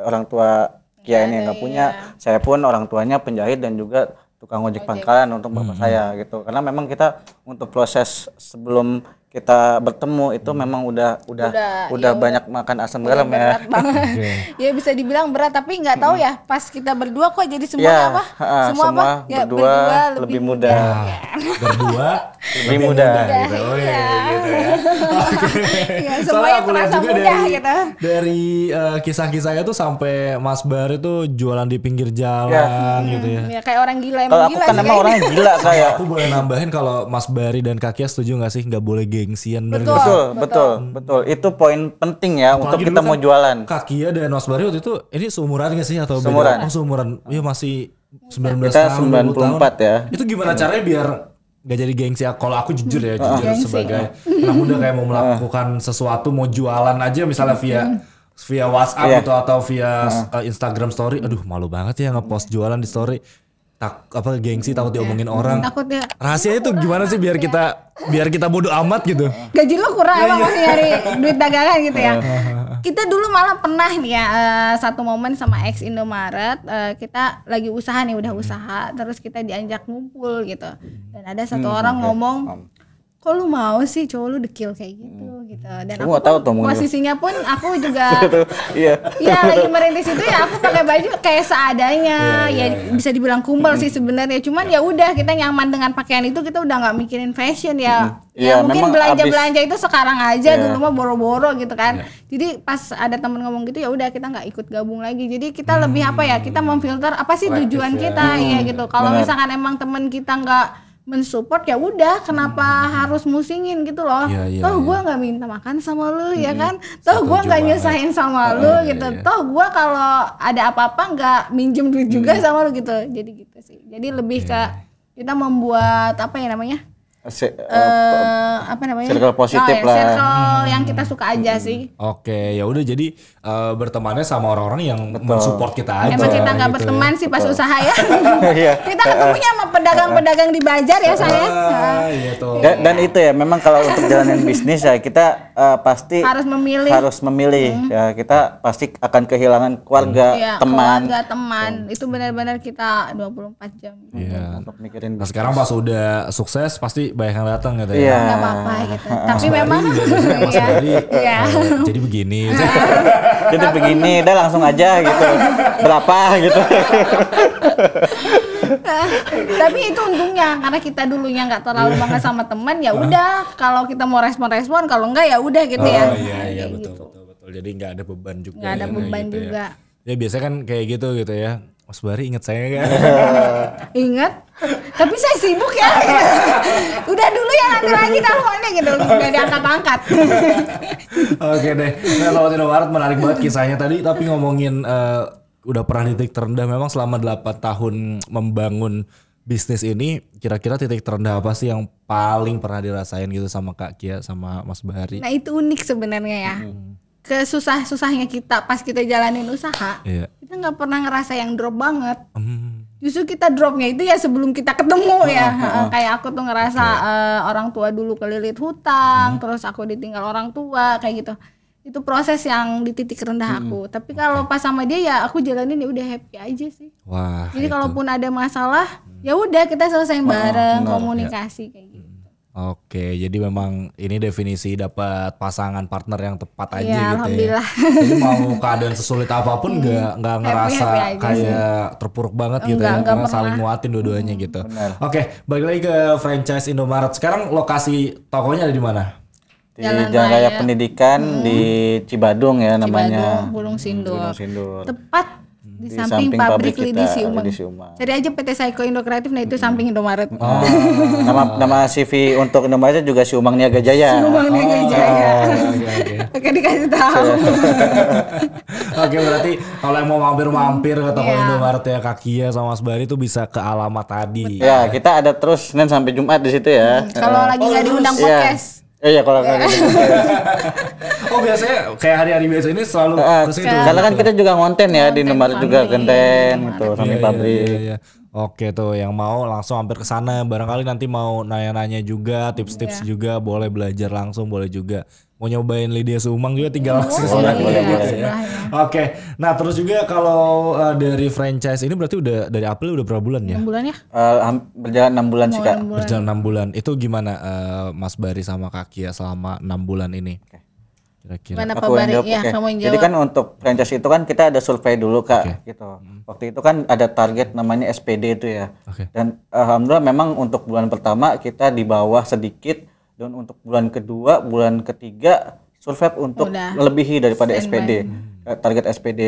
orang tua iya, Kia ya, ini nggak iya, punya iya. saya pun orang tuanya penjahit dan juga tukang ojek pangkalan untuk bapak hmm. saya gitu karena memang kita untuk proses sebelum kita bertemu itu hmm. memang udah udah udah, udah ya, banyak makan asam garam ya. Berat ya bisa dibilang berat tapi nggak tahu ya pas kita berdua kok jadi semua ya, apa? Uh, semua, semua apa? Ya, berdua, ya, berdua lebih, lebih muda. Ya. Berdua lebih muda. gitu. Oh, iya, iya. Iya, gitu ya. Soalnya aku juga muda, dari gitu. dari uh, eh, kisah-kisahnya tuh sampai Mas Bar itu jualan di pinggir jalan ya. gitu ya. Hmm, ya kayak orang gila emang kalau gila. aku kan emang orang gila saya. Aku boleh nambahin kalau Mas Bari dan Kakia setuju nggak sih nggak boleh gengsian betul, betul, betul, hmm. betul, betul. Itu poin penting ya Apalagi untuk kita kan mau jualan. kaki ya dan Mas Bari waktu itu ini seumuran gak sih atau seumuran. beda? Oh, seumuran. Ya masih 19 kita tahun, 94 tahun. ya. Itu gimana hmm. caranya biar gak jadi gengsi ah, kalau aku jujur ya hmm. jujur gengsi. sebagai anak muda kayak mau melakukan sesuatu mau jualan aja misalnya via via WhatsApp yeah. atau gitu atau via uh, Instagram story aduh malu banget ya ngepost jualan di story tak apa gengsi takut iya. diomongin orang. Takutnya. rahasia itu gimana sih biar kita biar kita bodoh amat gitu. Gaji lo kurang iya, emang iya. masih nyari duit dagangan gitu ya. Kita dulu malah pernah nih ya eh, satu momen sama ex Indomaret uh, kita lagi usaha nih udah hmm. usaha terus kita diajak ngumpul gitu. Dan ada satu hmm, orang ngomong kok lu mau sih cowok lu dekil kayak gitu hmm. gitu dan aku, aku tahu posisinya pun aku juga iya ya lagi merintis itu ya aku pakai baju kayak seadanya yeah, iya, ya yeah, bisa dibilang kumpul sih hmm. sebenarnya cuman iya. ya udah kita nyaman dengan pakaian itu kita udah nggak mikirin fashion ya hmm. ya, ya mungkin belanja belanja itu sekarang aja yeah. dulu mah boro-boro gitu kan yeah. jadi pas ada temen ngomong gitu ya udah kita nggak ikut gabung lagi jadi kita hmm. lebih apa ya kita memfilter apa sih tujuan ya. kita ya hmm. ya gitu kalau misalkan emang temen kita nggak mensupport ya udah kenapa hmm. harus musingin gitu loh ya, ya, toh ya. gue nggak minta makan sama lu hmm. ya kan toh gue nggak nyusahin sama oh, lu ya, gitu ya, ya. toh gue kalau ada apa-apa nggak minjem duit juga sama lu gitu jadi gitu sih jadi lebih ya. ke kita membuat apa ya namanya Se, uh, apa namanya? Circle positif oh, ya, lah. Circle yang kita suka aja hmm. sih. Oke, okay, ya udah jadi uh, bertemannya sama orang-orang yang mensupport kita aja. Emang kita nggak gitu ya. berteman ya. sih pas Betul. usaha ya. Iya. kita ketemunya sama pedagang-pedagang di bazar ya saya. Uh, iya tuh. Dan, dan itu ya, memang kalau untuk jalanin bisnis ya kita uh, pasti harus memilih. Harus memilih. Hmm. Ya, kita pasti akan kehilangan keluarga, hmm. teman. Keluarga, teman. Hmm. Itu benar-benar kita 24 jam. Iya. Yeah. Untuk mikirin. Nah, sekarang pas udah sukses pasti banyak yang datang gitu ya. Yeah. apa-apa gitu. Tapi memang iya. iya. jadi begini. jadi begini, udah langsung aja gitu. Berapa gitu. Tapi itu untungnya karena kita dulunya nggak terlalu iya. banget sama teman ya udah kalau kita mau respon-respon kalau enggak ya udah gitu oh, ya. Oh iya iya gitu. betul, betul Jadi nggak ada beban juga. Nggak ada ya, beban gitu ya. juga. Ya. ya biasanya kan kayak gitu gitu ya Mas Bari inget saya kan? Inget? Tapi saya sibuk ya. Udah dulu ya nanti lagi teleponnya gitu. Gak diangkat-angkat. Oke deh. Nah, Lawan Indomaret menarik banget kisahnya tadi. Tapi ngomongin uh, udah pernah titik terendah. Memang selama 8 tahun membangun bisnis ini kira-kira titik terendah apa sih yang paling pernah dirasain gitu sama Kak Kia sama Mas Bari? Nah itu unik sebenarnya ya. Hmm kesusah-susahnya kita pas kita jalanin usaha, iya. kita nggak pernah ngerasa yang drop banget. mm. Justru kita dropnya itu ya sebelum kita ketemu oh, ya. Oh, oh. Kayak aku tuh ngerasa okay. Iya. uh, eh, orang tua dulu kelilit hutang, mm. terus aku ditinggal orang tua kayak gitu. Itu proses yang di titik rendah aku hmm. aku. Tapi kalau pas sama dia ya aku jalanin ya udah happy aja sih. Wah. Jadi itu. kalaupun ada masalah, mm. ya udah kita selesai bareng, oh, komunikasi ya. kayak gitu. Oke, jadi memang ini definisi dapat pasangan partner yang tepat aja iya, gitu ya, gitu alhamdulillah. ya. Jadi mau keadaan sesulit apapun iya. nggak gak nggak ngerasa happy, happy kayak sih. terpuruk banget gitu enggak, gitu ya, karena saling muatin dua-duanya hmm, gitu. Benar. Oke, balik lagi ke franchise Indomaret. Sekarang lokasi tokonya ada di mana? Di Jalan Raya Pendidikan hmm. di Cibadung ya namanya. Cibadung, Bulung Sindur. Bulung Sindur. Tepat di, samping, samping pabrik, pabrik Lidisi Umang. Lidisi Cari aja PT Saiko Indo Kreatif, nah itu hmm. samping Indomaret. Oh. nama nama CV untuk Indomaret juga Siumang Niaga Jaya. Siumang Niaga oh. Jaya. Oh, okay, okay. Oke dikasih tahu. Oke berarti kalau yang mau mampir-mampir ke toko yeah. Indomaret ya Kak Kia sama Mas Bari tuh bisa ke alamat tadi. Betul. Ya kita ada terus Senin sampai Jumat di situ ya. Hmm. Kalau uh. lagi nggak oh, diundang iya. podcast. Yeah. Eh, iya, kalau kan. oh, biasanya kayak hari-hari biasa ini selalu uh, Karena kan kita juga ngonten ya di nomor juga genten iya, iya, gitu, sama iya, pabrik. Oke tuh yang mau langsung hampir ke sana barangkali nanti mau nanya-nanya juga, tips-tips yeah. juga boleh belajar langsung boleh juga mau nyobain Lydia Sumang juga tinggal oh, langsung iya, iya, iya, Oke. Okay. Nah, terus juga kalau uh, dari franchise ini berarti udah dari April udah berapa bulan ya? 6 bulan ya? Uh, berjalan 6 bulan sih, Kak. Berjalan 6 bulan. Itu gimana uh, Mas Bari sama Kak Kia selama 6 bulan ini? Kira-kira. ya, okay. kamu yang jawab. Jadi kan untuk franchise itu kan kita ada survei dulu, Kak, okay. gitu. Waktu itu kan ada target namanya SPD itu ya. Okay. Dan alhamdulillah memang untuk bulan pertama kita di bawah sedikit dan untuk bulan kedua bulan ketiga survei untuk Udah. melebihi daripada Standby. SPD hmm. eh, target SPD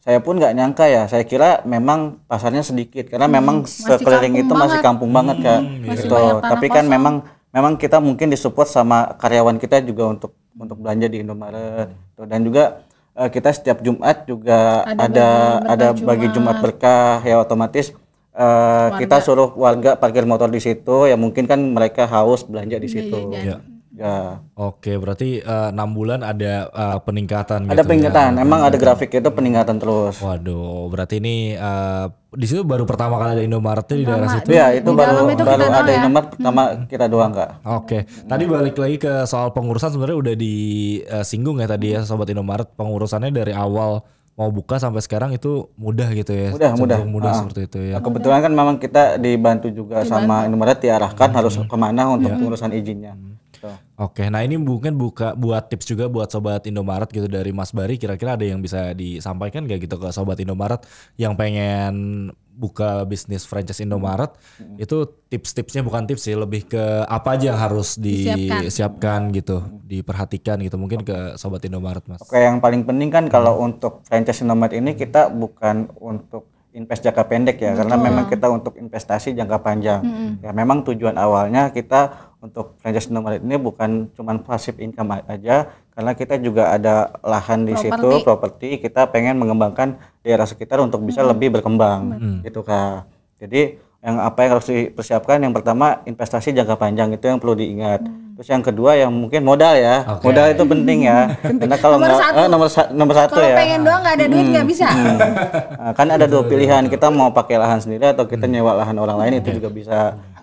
saya pun nggak nyangka ya saya kira memang pasarnya sedikit karena hmm, memang sekeliling itu banget. masih kampung hmm, banget kak iya. gitu tapi kan kosong. memang memang kita mungkin disupport sama karyawan kita juga untuk untuk belanja di Indomaret gitu. dan juga eh, kita setiap Jumat juga ada ada, ada bagi Jumat. Jumat berkah ya otomatis uh, kita suruh warga parkir motor di situ ya mungkin kan mereka haus belanja di iya, situ. Ya. Ya. Oke, berarti eh, enam uh, bulan ada uh, peningkatan. Ada gitu ya? peningkatan. Ya? Emang ada grafik itu peningkatan terus. Waduh, berarti ini uh, di situ baru pertama kali ada Indomaret di daerah situ. Ya, itu di baru itu baru ada ya? Indomaret pertama hmm. kita doang kak. Oke, okay. tadi balik lagi ke soal pengurusan sebenarnya udah disinggung ya tadi ya sobat Indomaret pengurusannya dari awal mau buka sampai sekarang itu mudah gitu ya. Mudah, mudah. Mudah ah. seperti itu ya. kebetulan kan memang kita dibantu juga Dimana? sama Indomaret diarahkan hmm. harus kemana untuk ya. pengurusan izinnya. Hmm. Gitu. Oke, nah ini mungkin buka buat tips juga buat sobat Indomaret gitu dari Mas Bari kira-kira ada yang bisa disampaikan gak gitu ke sobat Indomaret yang pengen buka bisnis franchise Indomaret hmm. itu tips-tipsnya bukan tips sih lebih ke apa aja yang harus disiapkan, disiapkan gitu diperhatikan gitu mungkin ke sobat Indomaret mas. Oke yang paling penting kan kalau hmm. untuk franchise Indomaret ini kita bukan untuk invest jangka pendek ya Betul. karena memang kita untuk investasi jangka panjang hmm. ya memang tujuan awalnya kita untuk franchise Indomaret ini bukan cuma passive income aja karena kita juga ada lahan di property. situ properti kita pengen mengembangkan daerah sekitar untuk bisa hmm. lebih berkembang hmm. gitu kak jadi yang apa yang harus dipersiapkan yang pertama investasi jangka panjang itu yang perlu diingat hmm. terus yang kedua yang mungkin modal ya okay. modal itu penting ya karena kalau nomor satu. Eh, nomor, nomor satu kalau ya pengen doang nggak ada duit nggak hmm. bisa hmm. nah, kan ada dua pilihan kita mau pakai lahan sendiri atau kita mm. nyewa lahan orang lain itu iya. juga bisa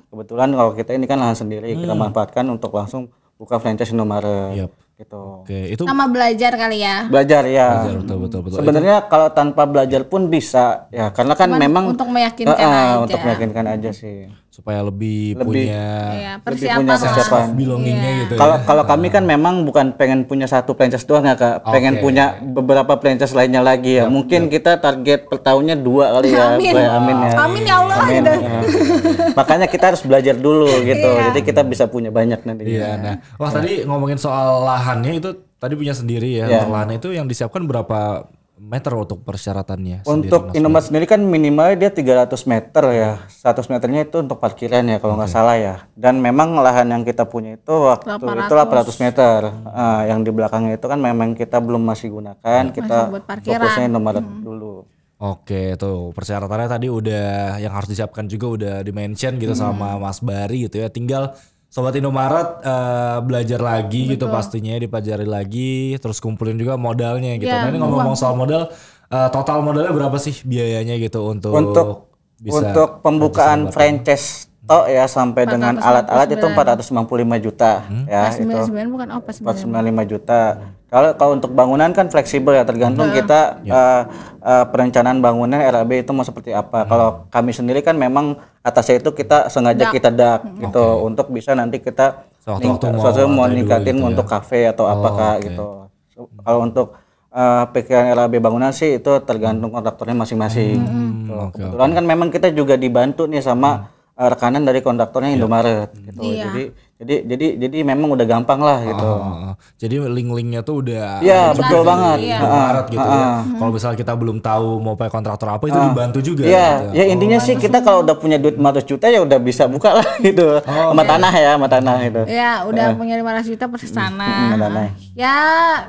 kebetulan kalau kita ini kan lahan sendiri kita mm. manfaatkan untuk langsung buka franchise nomor. yep gitu. Oke, itu sama belajar kali ya. Belajar ya. Belajar betul betul betul. Sebenarnya itu... kalau tanpa belajar pun bisa ya, karena kan Cuman memang untuk meyakinkan uh, aja. Untuk meyakinkan aja sih supaya lebih, lebih punya persiapan lebih punya persiapan belongingnya iya. gitu kalau ya. kalau kami ah. kan memang bukan pengen punya satu franchise doang ya kak pengen okay. punya beberapa franchise lainnya lagi ya yep, mungkin yep. kita target per tahunnya dua kali ya amin, amin ya amin ya Allah amin, ya. makanya kita harus belajar dulu gitu iya. jadi kita bisa punya banyak nanti iya, iya. nah wah ya. tadi ngomongin soal lahannya itu tadi punya sendiri ya yeah. lahan itu yang disiapkan berapa meter untuk persyaratannya? Untuk Indomaret sendiri kan minimal dia 300 meter ya. 100 meternya itu untuk parkiran ya kalau nggak okay. salah ya. Dan memang lahan yang kita punya itu waktu 800. itu 800 meter. Hmm. Uh, yang di belakangnya itu kan memang kita belum masih gunakan. Masih kita fokusnya Indomaret hmm. dulu. Oke tuh persyaratannya tadi udah yang harus disiapkan juga udah di mention gitu hmm. sama Mas Bari gitu ya. Tinggal Sobat Indomaret uh, belajar lagi Betul. gitu pastinya dipelajari lagi terus kumpulin juga modalnya gitu. Ya, nah ini ngomong-ngomong soal modal uh, total modalnya berapa sih biayanya gitu untuk untuk bisa untuk pembukaan franchise to ya sampai dengan alat-alat itu 495 juta hmm? ya 49 itu. 49 bukan oh, 495 juta. Hmm. Kalau kalau untuk bangunan kan fleksibel ya tergantung nah. kita ya. Uh, uh, perencanaan bangunan RAB itu mau seperti apa. Hmm. Kalau kami sendiri kan memang atasnya itu kita sengaja dak. kita dak hmm. gitu okay. untuk bisa nanti kita suatu mau, ningkatin gitu untuk ya? kafe atau oh, apakah okay. gitu. So, hmm. Kalau untuk uh, pikiran RAB bangunan sih itu tergantung hmm. kontraktornya masing-masing. Hmm. So, hmm. gitu. okay, kebetulan okay. kan memang kita juga dibantu nih sama hmm. rekanan dari kontraktornya iya. Indomaret yeah. gitu. Yeah. Jadi jadi jadi jadi memang udah gampang lah gitu. Oh, oh, oh. jadi link-linknya tuh udah Iya, betul banget. Iya. Uh, gitu uh, uh, ya. Kalau misalnya kita belum tahu mau pakai kontraktor apa itu uh, dibantu juga Iya, gitu. ya, ya intinya oh, sih kita kalau udah punya duit 500 juta ya udah bisa buka lah gitu. Oh, iya. sama okay. tanah ya, sama tanah gitu. Iya, mm, mm, ya, udah uh, punya 500 juta persis tanah. Uh, ya,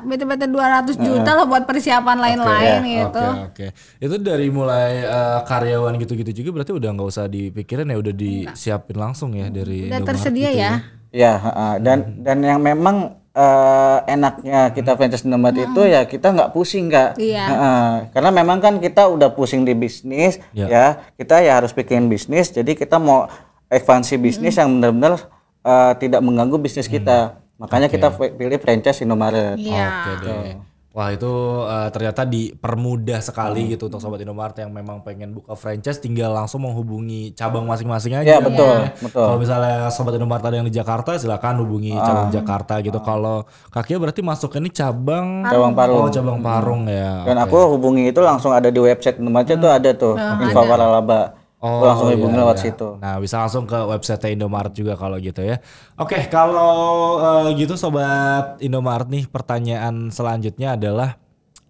betul bete 200 juta uh, lah buat persiapan lain-lain okay, iya. gitu. Oke, okay, oke. Okay. Itu dari mulai uh, karyawan gitu-gitu juga berarti udah nggak usah dipikirin ya udah disiapin langsung ya dari Udah tersedia gitu ya. ya? Ya, uh, dan hmm. dan yang memang uh, enaknya kita franchise nomad hmm. itu hmm. ya kita nggak pusing nggak, iya. uh, karena memang kan kita udah pusing di bisnis yeah. ya kita ya harus pikirin bisnis jadi kita mau ekspansi bisnis hmm. yang benar-benar uh, tidak mengganggu bisnis kita hmm. makanya okay. kita pilih franchise Indomaret yeah. oke okay, deh. Gitu. Wah itu uh, ternyata dipermudah sekali hmm. gitu untuk sobat Indomaret yang memang pengen buka franchise tinggal langsung menghubungi cabang masing-masing aja. Iya betul, ya. betul. Kalau misalnya sobat Indomaret ada yang di Jakarta silakan hubungi ah. cabang Jakarta gitu. Ah. Kalau kakinya berarti masuk ini cabang Cabang oh, Parung. Oh, cabang Parung hmm. ya. Dan okay. aku hubungi itu langsung ada di website Indomaret hmm. tuh ada tuh nah, info ada. Waralaba. Oh, langsung iya, ibu lewat iya. situ. Nah, bisa langsung ke website Indomaret juga kalau gitu ya. Oke, okay, kalau uh, gitu sobat Indomaret nih pertanyaan selanjutnya adalah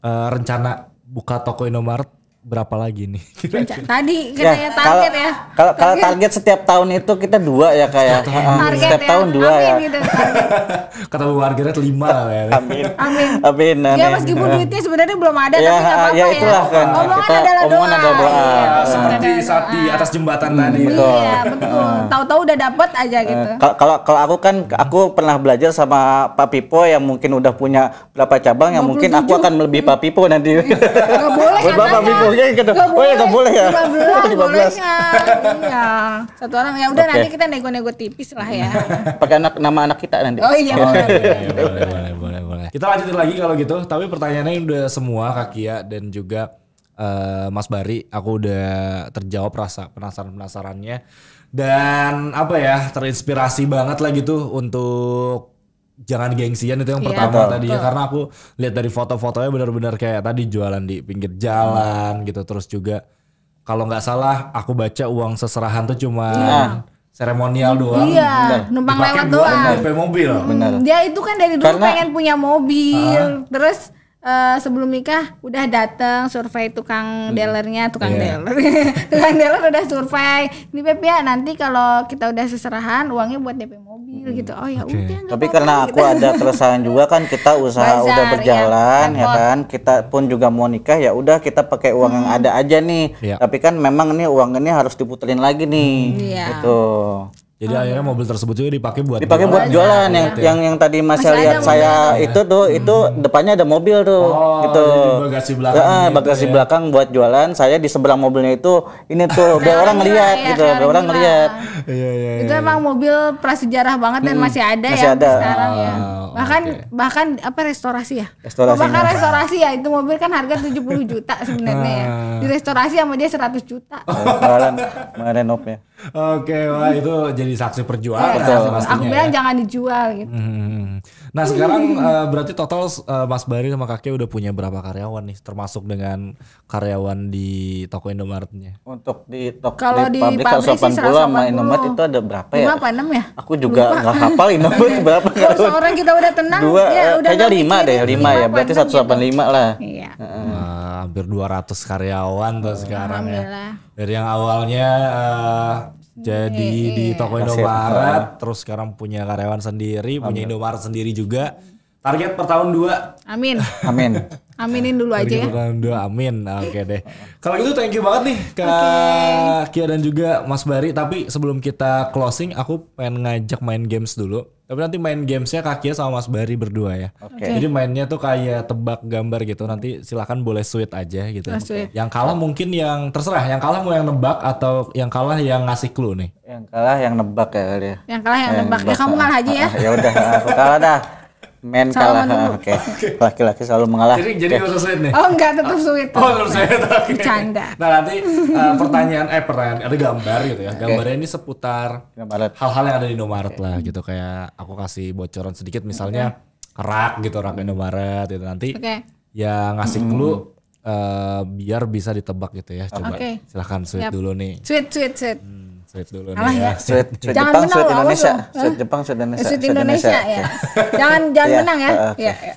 uh, rencana buka toko Indomaret berapa lagi nih? Tadi kita ya, target kalau, ya. Kalau ya. target setiap tahun itu kita dua ya kayak ya. setiap tahun, target setiap ya. tahun dua amin, ya. Gitu. Kata Bu Margaret lima lah ya. Amin. Amin. Amin. Ya, amin. Ya meskipun duitnya sebenarnya belum ada ya, tapi nggak apa-apa ya. Itulah ya. kan. Omongan kita, adalah doa. adalah doa. ya, seperti saat di atas jembatan hmm, tadi. Iya, iya, betul. Iya betul. Tahu-tahu udah dapat aja gitu. Kalau kalau aku kan aku pernah belajar sama Pak Pipo yang mungkin udah punya berapa cabang yang mungkin aku akan lebih Pak Pipo nanti. Gak boleh Pak Pipo Oke, gitu. oh, iya, boleh Oh ya, nggak boleh ya. 15, 15. Iya. Satu orang ya udah okay. nanti kita nego-nego tipis lah ya. Pakai anak nama anak kita nanti. Oh iya. boleh, boleh, boleh, boleh, boleh. Kita lanjutin lagi kalau gitu. Tapi pertanyaannya udah semua kak Kia dan juga uh, Mas Bari, aku udah terjawab rasa penasaran-penasarannya dan apa ya, terinspirasi banget lah gitu untuk jangan gengsian itu yang iya, pertama yeah, tadi ya karena aku lihat dari foto-fotonya benar-benar kayak tadi jualan di pinggir jalan gitu terus juga kalau nggak salah aku baca uang seserahan tuh cuma yeah. seremonial doang. Iya, numpang lewat doang. mobil. Hmm, Bener. Dia itu kan dari dulu Karena, pengen punya mobil. Uh, terus uh, sebelum nikah udah datang survei tukang hmm. dealernya tukang yeah. dealer tukang dealer udah survei ini Beb ya nanti kalau kita udah seserahan uangnya buat DP mobil hmm. gitu oh ya okay. udah tapi karena aku gitu. ada keresahan juga kan kita usaha Bazar, udah iya. berjalan ya, ya kan kita pun juga mau nikah ya udah kita pakai uang hmm. yang ada aja nih yeah. tapi kan memang nih uangnya ini harus diputerin lagi nih yeah. Iya. gitu jadi oh. akhirnya mobil tersebut juga dipakai buat dipakai buat jualan yang iya. yang yang tadi Mas masih lihat saya mobil. itu tuh hmm. itu depannya ada mobil tuh oh, gitu. bagasi belakang. Ya, gitu bagasi ya. belakang buat jualan. Saya di seberang mobilnya itu ini tuh ada orang ngelihat ya, gitu, ada orang ngelihat. Iya iya. Itu iya. emang mobil prasejarah banget dan hmm, masih ada masih ya ada. sekarang ya. ah, ya. Bahkan okay. bahkan apa restorasi ya? Restorasi. Bahkan restorasi ya itu mobil kan harga 70 juta sebenarnya ya. Ah. Di restorasi sama dia 100 juta. Oh, jualan merenovnya. Oke, wah itu jadi saksi perjuangan. Iya, betul. Aku ya. bilang ya. jangan dijual gitu. Hmm. Nah sekarang uh, berarti total uh, Mas Bari sama kakek udah punya berapa karyawan nih, termasuk dengan karyawan di toko Indomaretnya? Untuk di toko Kalau di, di pabrik 180 sama Indomaret itu ada berapa ya? Berapa enam ya? Aku juga nggak hafal Indomaret berapa karyawan. Seorang kita udah tenang. Dua, ya, eh, udah kayaknya lima deh, lima ya. Berarti satu 185 gitu. lah. Iya. Uh, hampir 200 karyawan tuh sekarang ya dari yang awalnya uh, jadi yeah, yeah. di toko Indomaret, terus sekarang punya karyawan sendiri, Amin. punya Indomaret sendiri juga. Target per tahun dua. Amin. amin. Aminin dulu aja ya. Per tahun dua, amin. Oke okay deh. Kalau gitu thank you banget nih ke okay. Kia dan juga Mas Bari. Tapi sebelum kita closing, aku pengen ngajak main games dulu. Tapi nanti main gamesnya kakinya sama Mas Bari berdua ya. Okay. Jadi mainnya tuh kayak tebak gambar gitu. Nanti silakan boleh sweet aja gitu. Oh, sweet. Yang kalah mungkin yang terserah. Yang kalah mau yang nebak atau yang kalah yang ngasih clue nih. Yang kalah yang nebak ya kali ya. Yang kalah yang, yang eh, nebak. nebak. Ya kamu kalah aja ya. Ah, ya udah aku kalah dah men kalah. Oke. Okay. Okay. Laki-laki selalu mengalah. Jadi jadi okay. sulit nih. Oh enggak, tetap ah. sulit. Oh, tetap sulit. Okay. Canda. Nah, nanti uh, pertanyaan eh pertanyaan ada gambar gitu ya. Gambarnya okay. ini seputar hal-hal yang ada di Indomaret okay. lah gitu kayak aku kasih bocoran sedikit misalnya okay. rak gitu rak Indomaret gitu nanti. Okay. Ya ngasih hmm. clue uh, biar bisa ditebak gitu ya. Coba okay. silahkan sweet yep. dulu nih. Sweet sweet sweet. Hmm. Sweet dulu Alah nih ya. ya. Sweet, sweet jangan Jepang, menang sweet Indonesia. Loh. Sweet Jepang, sweet Indonesia. Sweet Indonesia, sweet Indonesia. ya. jangan jangan yeah. menang ya. Uh, okay. ya, ya.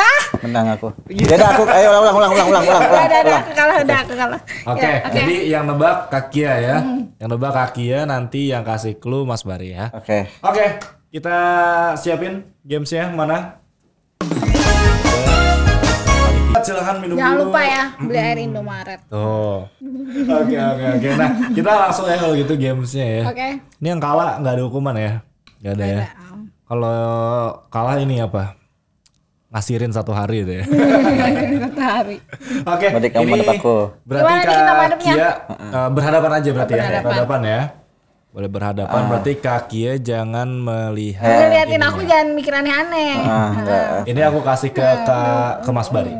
ah. Menang aku. Iya. Ya udah aku ayo ulang ulang ulang ulang ulang ulang. ulang. Udah udah kalah udah aku kalah. Oke, okay, ya, okay. jadi yang nebak kaki ya. ya. Hmm. Yang nebak kaki ya nanti yang kasih clue Mas Bari ya. Oke. Okay. Oke, okay, kita siapin gamesnya mana? silahkan minum Jangan dulu. lupa ya beli air Indomaret. Oh. Oke oke oke. Nah kita langsung ya kalau gitu gamesnya ya. Oke. Okay. Ini yang kalah nggak ada hukuman ya? nggak ada ya. Kalau kalah ini apa? Ngasirin satu hari itu ya. satu hari. Oke. Okay, ini aku. Berarti Kak Kia uh, berhadapan aja berarti ya? berhadapan. ya. Berhadapan ya boleh berhadapan ah. berarti ya jangan melihat Jangan liatin aku ya. jangan mikir aneh-aneh ah. ini aku kasih ke nah, ke, ke Mas Bari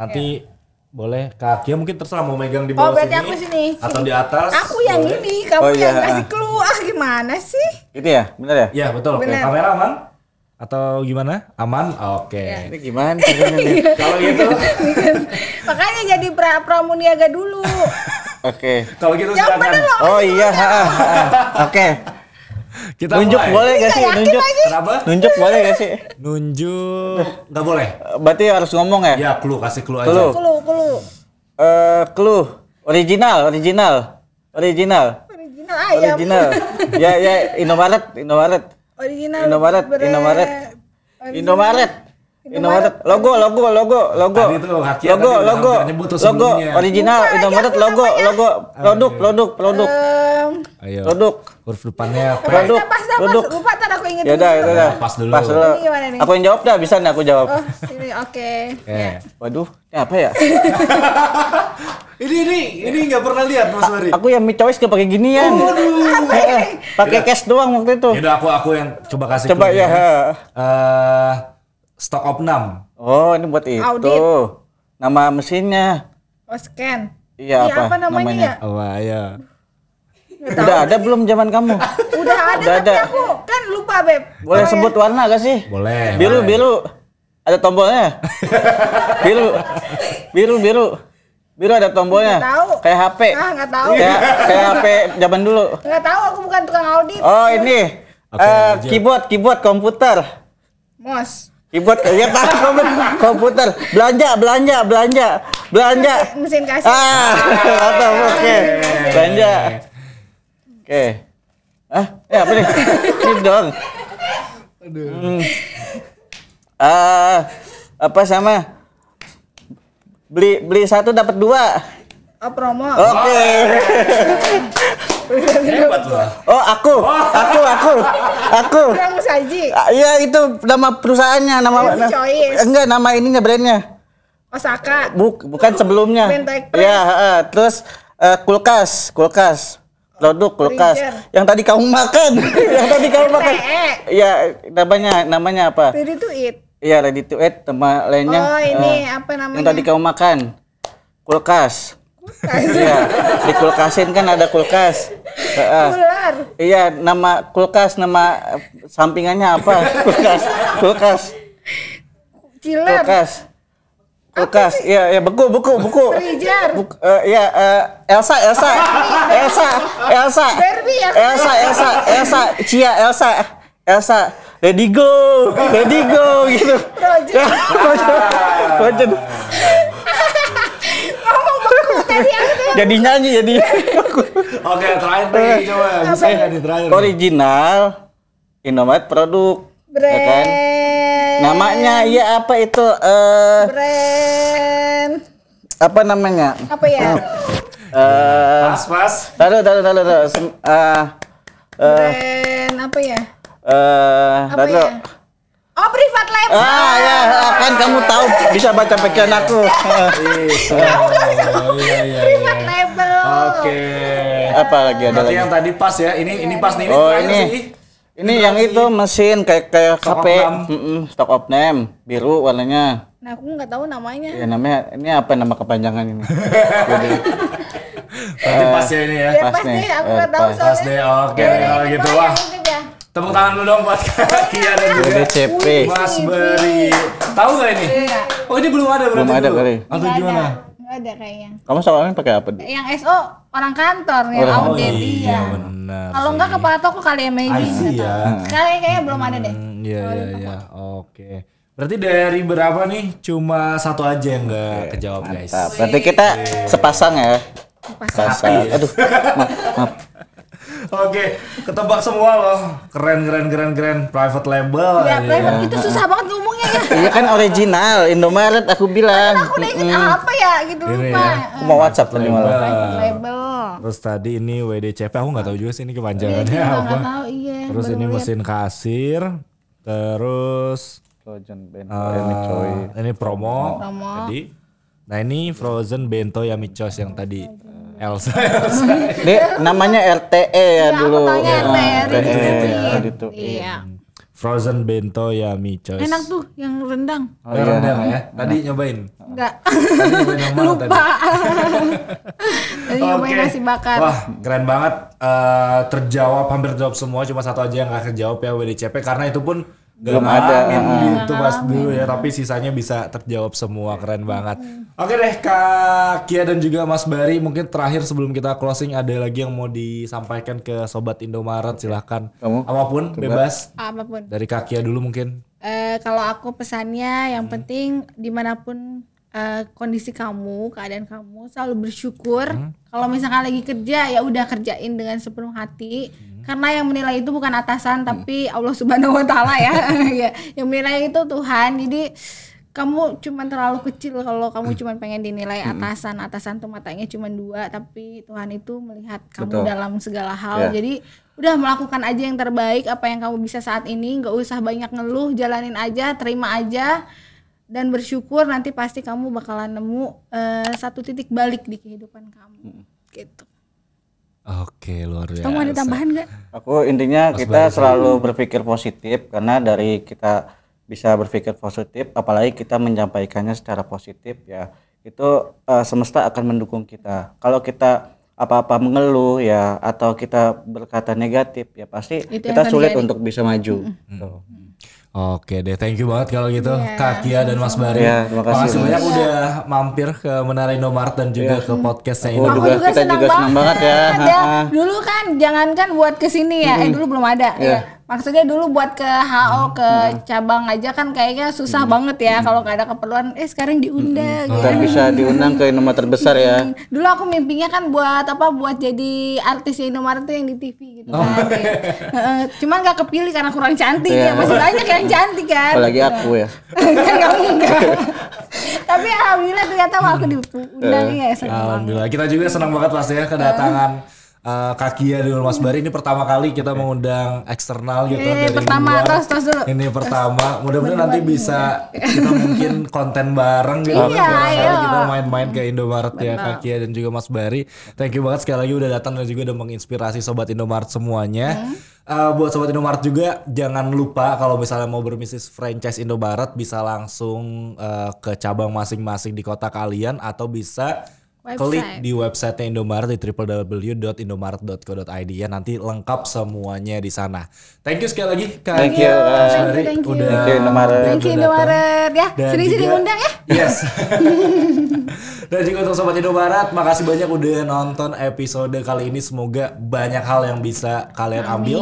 Nanti yeah. boleh Kak ya mungkin terserah mau megang di oh, bawah oh, sini, aku sini atau di atas. Aku yang boleh. ini, kamu oh, iya. yang kasih clue. Ah gimana sih? Itu ya, benar ya? Iya, betul. Oke, kamera aman? atau gimana? Aman? Oke. Okay. Ya. Ini gimana? Iya. Kalau iya. gitu makanya jadi pra pramuniaga dulu. Oke. Kalau gitu Yang Oh iya. Oke. Kita nunjuk mulai. boleh gak sih? Nunjuk. Lagi. Kenapa? Nunjuk boleh gak sih? Nunjuk nggak boleh. Berarti harus ngomong ya? Ya, clue kasih clue, clue. aja. Clue, clue. Eh, uh, clue. Original, original. Original. Original ayam. Ah, original. ya, ya Indomaret, Indomaret. Original. Indomaret, Indomaret. Indomaret. Indomaret logo logo logo logo Tadi logo logo logo original Indomaret ya logo ya. logo produk produk produk Ayo. produk huruf depannya produk, produk pas, pas, produk lupa produk, aku produk, produk, udah produk, produk, pas dulu pas dulu produk, aku yang jawab dah bisa nih aku jawab oh, oke okay. Eh. yeah. waduh ini apa ya ini ini ini nggak pernah lihat mas Mari aku yang produk, produk, pakai ginian produk, eh, eh, pakai cash doang waktu itu produk, aku aku yang coba kasih coba ya uh, Stock 6. Oh, ini buat itu. Audit. Nama mesinnya. Oh, scan. Iya, iya apa, apa namanya? namanya? ya? Oh, ya. Udah ada belum zaman kamu? Udah ada, Udah tapi ada. aku kan lupa, Beb. Boleh Kaya. sebut warna gak sih? Boleh. Biru, boleh. biru. Ada tombolnya? biru. Biru, biru. Biru ada tombolnya. Gak tahu. Kayak HP. Ah, gak tahu. Kayak, kayak HP zaman dulu. Gak tahu, aku bukan tukang audit. Oh, ini. Okay, uh, eh, keyboard, keyboard komputer. Mouse keyboard ya tahan komputer belanja belanja belanja belanja mesin kasir ah apa oke okay. belanja oke okay. ah ya apa nih ini dong aduh hmm. uh, apa sama beli beli satu dapat dua oh promo oke okay. Hebat loh. Oh, aku. Aku, aku. Aku. Kamu Saji. Ah, iya, itu nama perusahaannya, iya, nama Choice. Enggak, nama ininya brandnya. Osaka. Buk, bukan sebelumnya. Iya, heeh. uh, terus uh, kulkas, kulkas. Produk kulkas. Ringer. Yang tadi kamu makan. yang tadi kamu makan. Iya, namanya namanya apa? Ready to eat. Iya, ready to eat sama lainnya. Oh, ini uh, apa namanya? Yang tadi kamu makan. Kulkas. Iya, di kulkasin kan ada kulkas. Iya, nama kulkas nama eh, sampingannya apa? Kulkas. Kulkas. Ciler. Kulkas. Kulkas. Iya, ya beku, beku, beku. Freezer. Buk, uh, Elsa, Elsa. Elsa, Elsa. Elsa, Elsa, Elsa, Cia, Elsa. Elsa, Ready Go, Ready Go gitu. Roger. Jadi nyanyi jadi. Oke, terakhir nih eh, coba. Bisa enggak terakhir? Original Indomaret produk. Brand. Ya kan? Namanya ya apa itu eh uh, brand. Apa namanya? Apa ya? Eh, eh, pas pas. lalu lalu lalu lalu Eh brand apa ya? Eh, uh, apa ya? Oh, privat label. Ah, ya. Ah, kamu tahu bisa baca pikiran aku. Kamu bisa ngomong private Oke. Apa lagi ada lagi? yang tadi pas ya. Ini ini pas nih. Oh ini. Ini yang itu mesin kayak kayak KP. stock of name, biru warnanya. Nah, aku nggak tahu namanya. Ya, namanya ini apa nama kepanjangan ini? Berarti pas ya ini ya. Iya, pas, nih. Aku nggak eh, tahu soalnya. Pas deh. Oke, iya, kalau gitu wah. Tepuk tangan dulu dong buat oh, iya, Kia dan iya. juga Mas Beri. Tahu gak ini? Iya. Oh ini belum ada berarti. Belum ada kali. Atau gimana? Gak ada kayaknya. Kamu soalnya pakai apa? Yang SO orang kantor ya, orang oh, iya, benar. Kalau enggak kepatok toko kali amazing gitu. Kali kayaknya belum ada deh. Hmm, iya iya iya. Oke. Berarti dari berapa nih? Cuma satu aja yang enggak kejawab, guys. Berarti kita sepasang ya. Sepasang. Ya? Aduh, maaf. Oke, ketebak semua loh. Keren, keren, keren, keren. Private label. Ya, private ya. itu susah banget ngomongnya ya. Iya kan original, Indomaret aku kan bilang. Kan aku udah inget apa ya gitu ini lupa. Ya. Aku mau WhatsApp tadi malam. Private label. Terus tadi ini WDCP aku gak tahu juga sih ini kepanjangannya iya, apa. apa. Tahu, iya. Terus ini mesin kasir. Terus Frozen Bento uh, Ini promo. promo. Tadi. Nah ini Frozen Bento Yamichos yang tadi. Elsa. Elsa. namanya RTE ya, iya, e iya, e e, gitu. ya dulu. Aku tanya RTE, RTE. gitu. Iya. Frozen bento ya Michos. Enak tuh yang rendang. Oh, ya, rendang ya. Tadi enak. nyobain. Enggak. Tadi Lupa. tadi? tadi okay. nyobain nasi bakar. Wah, keren banget. Uh, terjawab hampir terjawab semua cuma satu aja yang gak terjawab ya WDCP karena itu pun belum ada itu pas dulu ya tapi sisanya bisa terjawab semua keren banget hmm. oke deh kak Kia dan juga Mas Bari mungkin terakhir sebelum kita closing ada lagi yang mau disampaikan ke sobat Indomaret silahkan Kamu? apapun Coba. bebas apapun dari kak Kia dulu mungkin uh, kalau aku pesannya yang hmm. penting dimanapun uh, kondisi kamu, keadaan kamu selalu bersyukur. Hmm. Kalau misalkan lagi kerja ya udah kerjain dengan sepenuh hati. Hmm karena yang menilai itu bukan atasan hmm. tapi Allah Subhanahu wa taala ya. ya. yang menilai itu Tuhan. Jadi kamu cuma terlalu kecil kalau kamu hmm. cuma pengen dinilai hmm. atasan atasan tuh matanya cuma dua tapi Tuhan itu melihat kamu Betul. dalam segala hal yeah. jadi udah melakukan aja yang terbaik apa yang kamu bisa saat ini nggak usah banyak ngeluh jalanin aja terima aja dan bersyukur nanti pasti kamu bakalan nemu uh, satu titik balik di kehidupan kamu hmm. gitu Oke, luar biasa. Kamu ada tambahan nggak? Aku intinya Mas kita selalu berpikir positif karena dari kita bisa berpikir positif, apalagi kita menyampaikannya secara positif ya itu uh, semesta akan mendukung kita. Kalau kita apa-apa mengeluh ya atau kita berkata negatif ya pasti itu kita sulit untuk bisa maju. Mm -hmm. Tuh. Oke deh, thank you banget kalau gitu yeah. Kak Kia dan Mas Bari. Yeah, terima kasih, makasih banyak udah mampir ke Menara Indomaret dan juga yeah. ke podcast ini. Aku juga, juga kita senang juga banget, senang banget ya. ya. Dulu kan jangankan buat kesini ya, mm -hmm. eh dulu belum ada. Yeah. Ya iya maksudnya dulu buat ke HO hmm, ke hmm. cabang aja kan kayaknya susah hmm. banget ya hmm. kalau nggak ada keperluan eh sekarang diundang hmm. hmm. gitu. Kan bisa diundang ke nomor terbesar ya. Hmm. Dulu aku mimpinya kan buat apa buat jadi artis nomor tuh yang di TV gitu kan. oh. kan. Cuman nggak kepilih karena kurang cantik iya. ya. Masih banyak yang cantik kan. Apalagi aku gitu. ya. kan kamu enggak. Tapi alhamdulillah ternyata aku diundang hmm. ya senang. Alhamdulillah. Banget. Kita juga senang banget pasti ya kedatangan uh uh, eh, Kakia ya, dengan Mas Bari ini pertama kali kita mengundang eksternal gitu iya, iya, dari pertama, luar. Tos, tos dulu. Ini pertama. Mudah-mudahan nanti bisa kita mungkin konten bareng gitu. Iya, ayo. Iya. Kita main-main ke Indomaret Benar. ya Kakia dan juga Mas Bari. Thank you banget sekali lagi udah datang dan juga udah menginspirasi sobat Indomaret semuanya. Hmm. Uh, buat sobat Indomaret juga jangan lupa kalau misalnya mau berbisnis franchise Indomaret bisa langsung uh, ke cabang masing-masing di kota kalian atau bisa Website. Klik di website Indomaret di www.indomaret.co.id ya nanti lengkap semuanya di sana. Thank you sekali lagi Kak. Thank you. Uh, thank you, thank you. Udah thank you Indomaret. Thank you Indomaret ya. Sini-sini undang ya. Yes. Dan juga untuk sobat Indomaret, makasih banyak udah nonton episode kali ini. Semoga banyak hal yang bisa kalian Amin. ambil.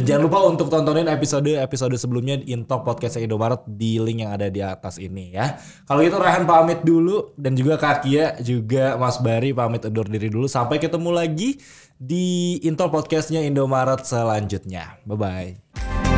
Dan jangan lupa untuk tontonin episode-episode sebelumnya di Intok Podcast Indomaret di link yang ada di atas ini ya. Kalau gitu Rehan pamit dulu dan juga Kak Kia juga Mas Bari pamit undur diri dulu. Sampai ketemu lagi di Intro Podcastnya Indomaret selanjutnya. Bye-bye.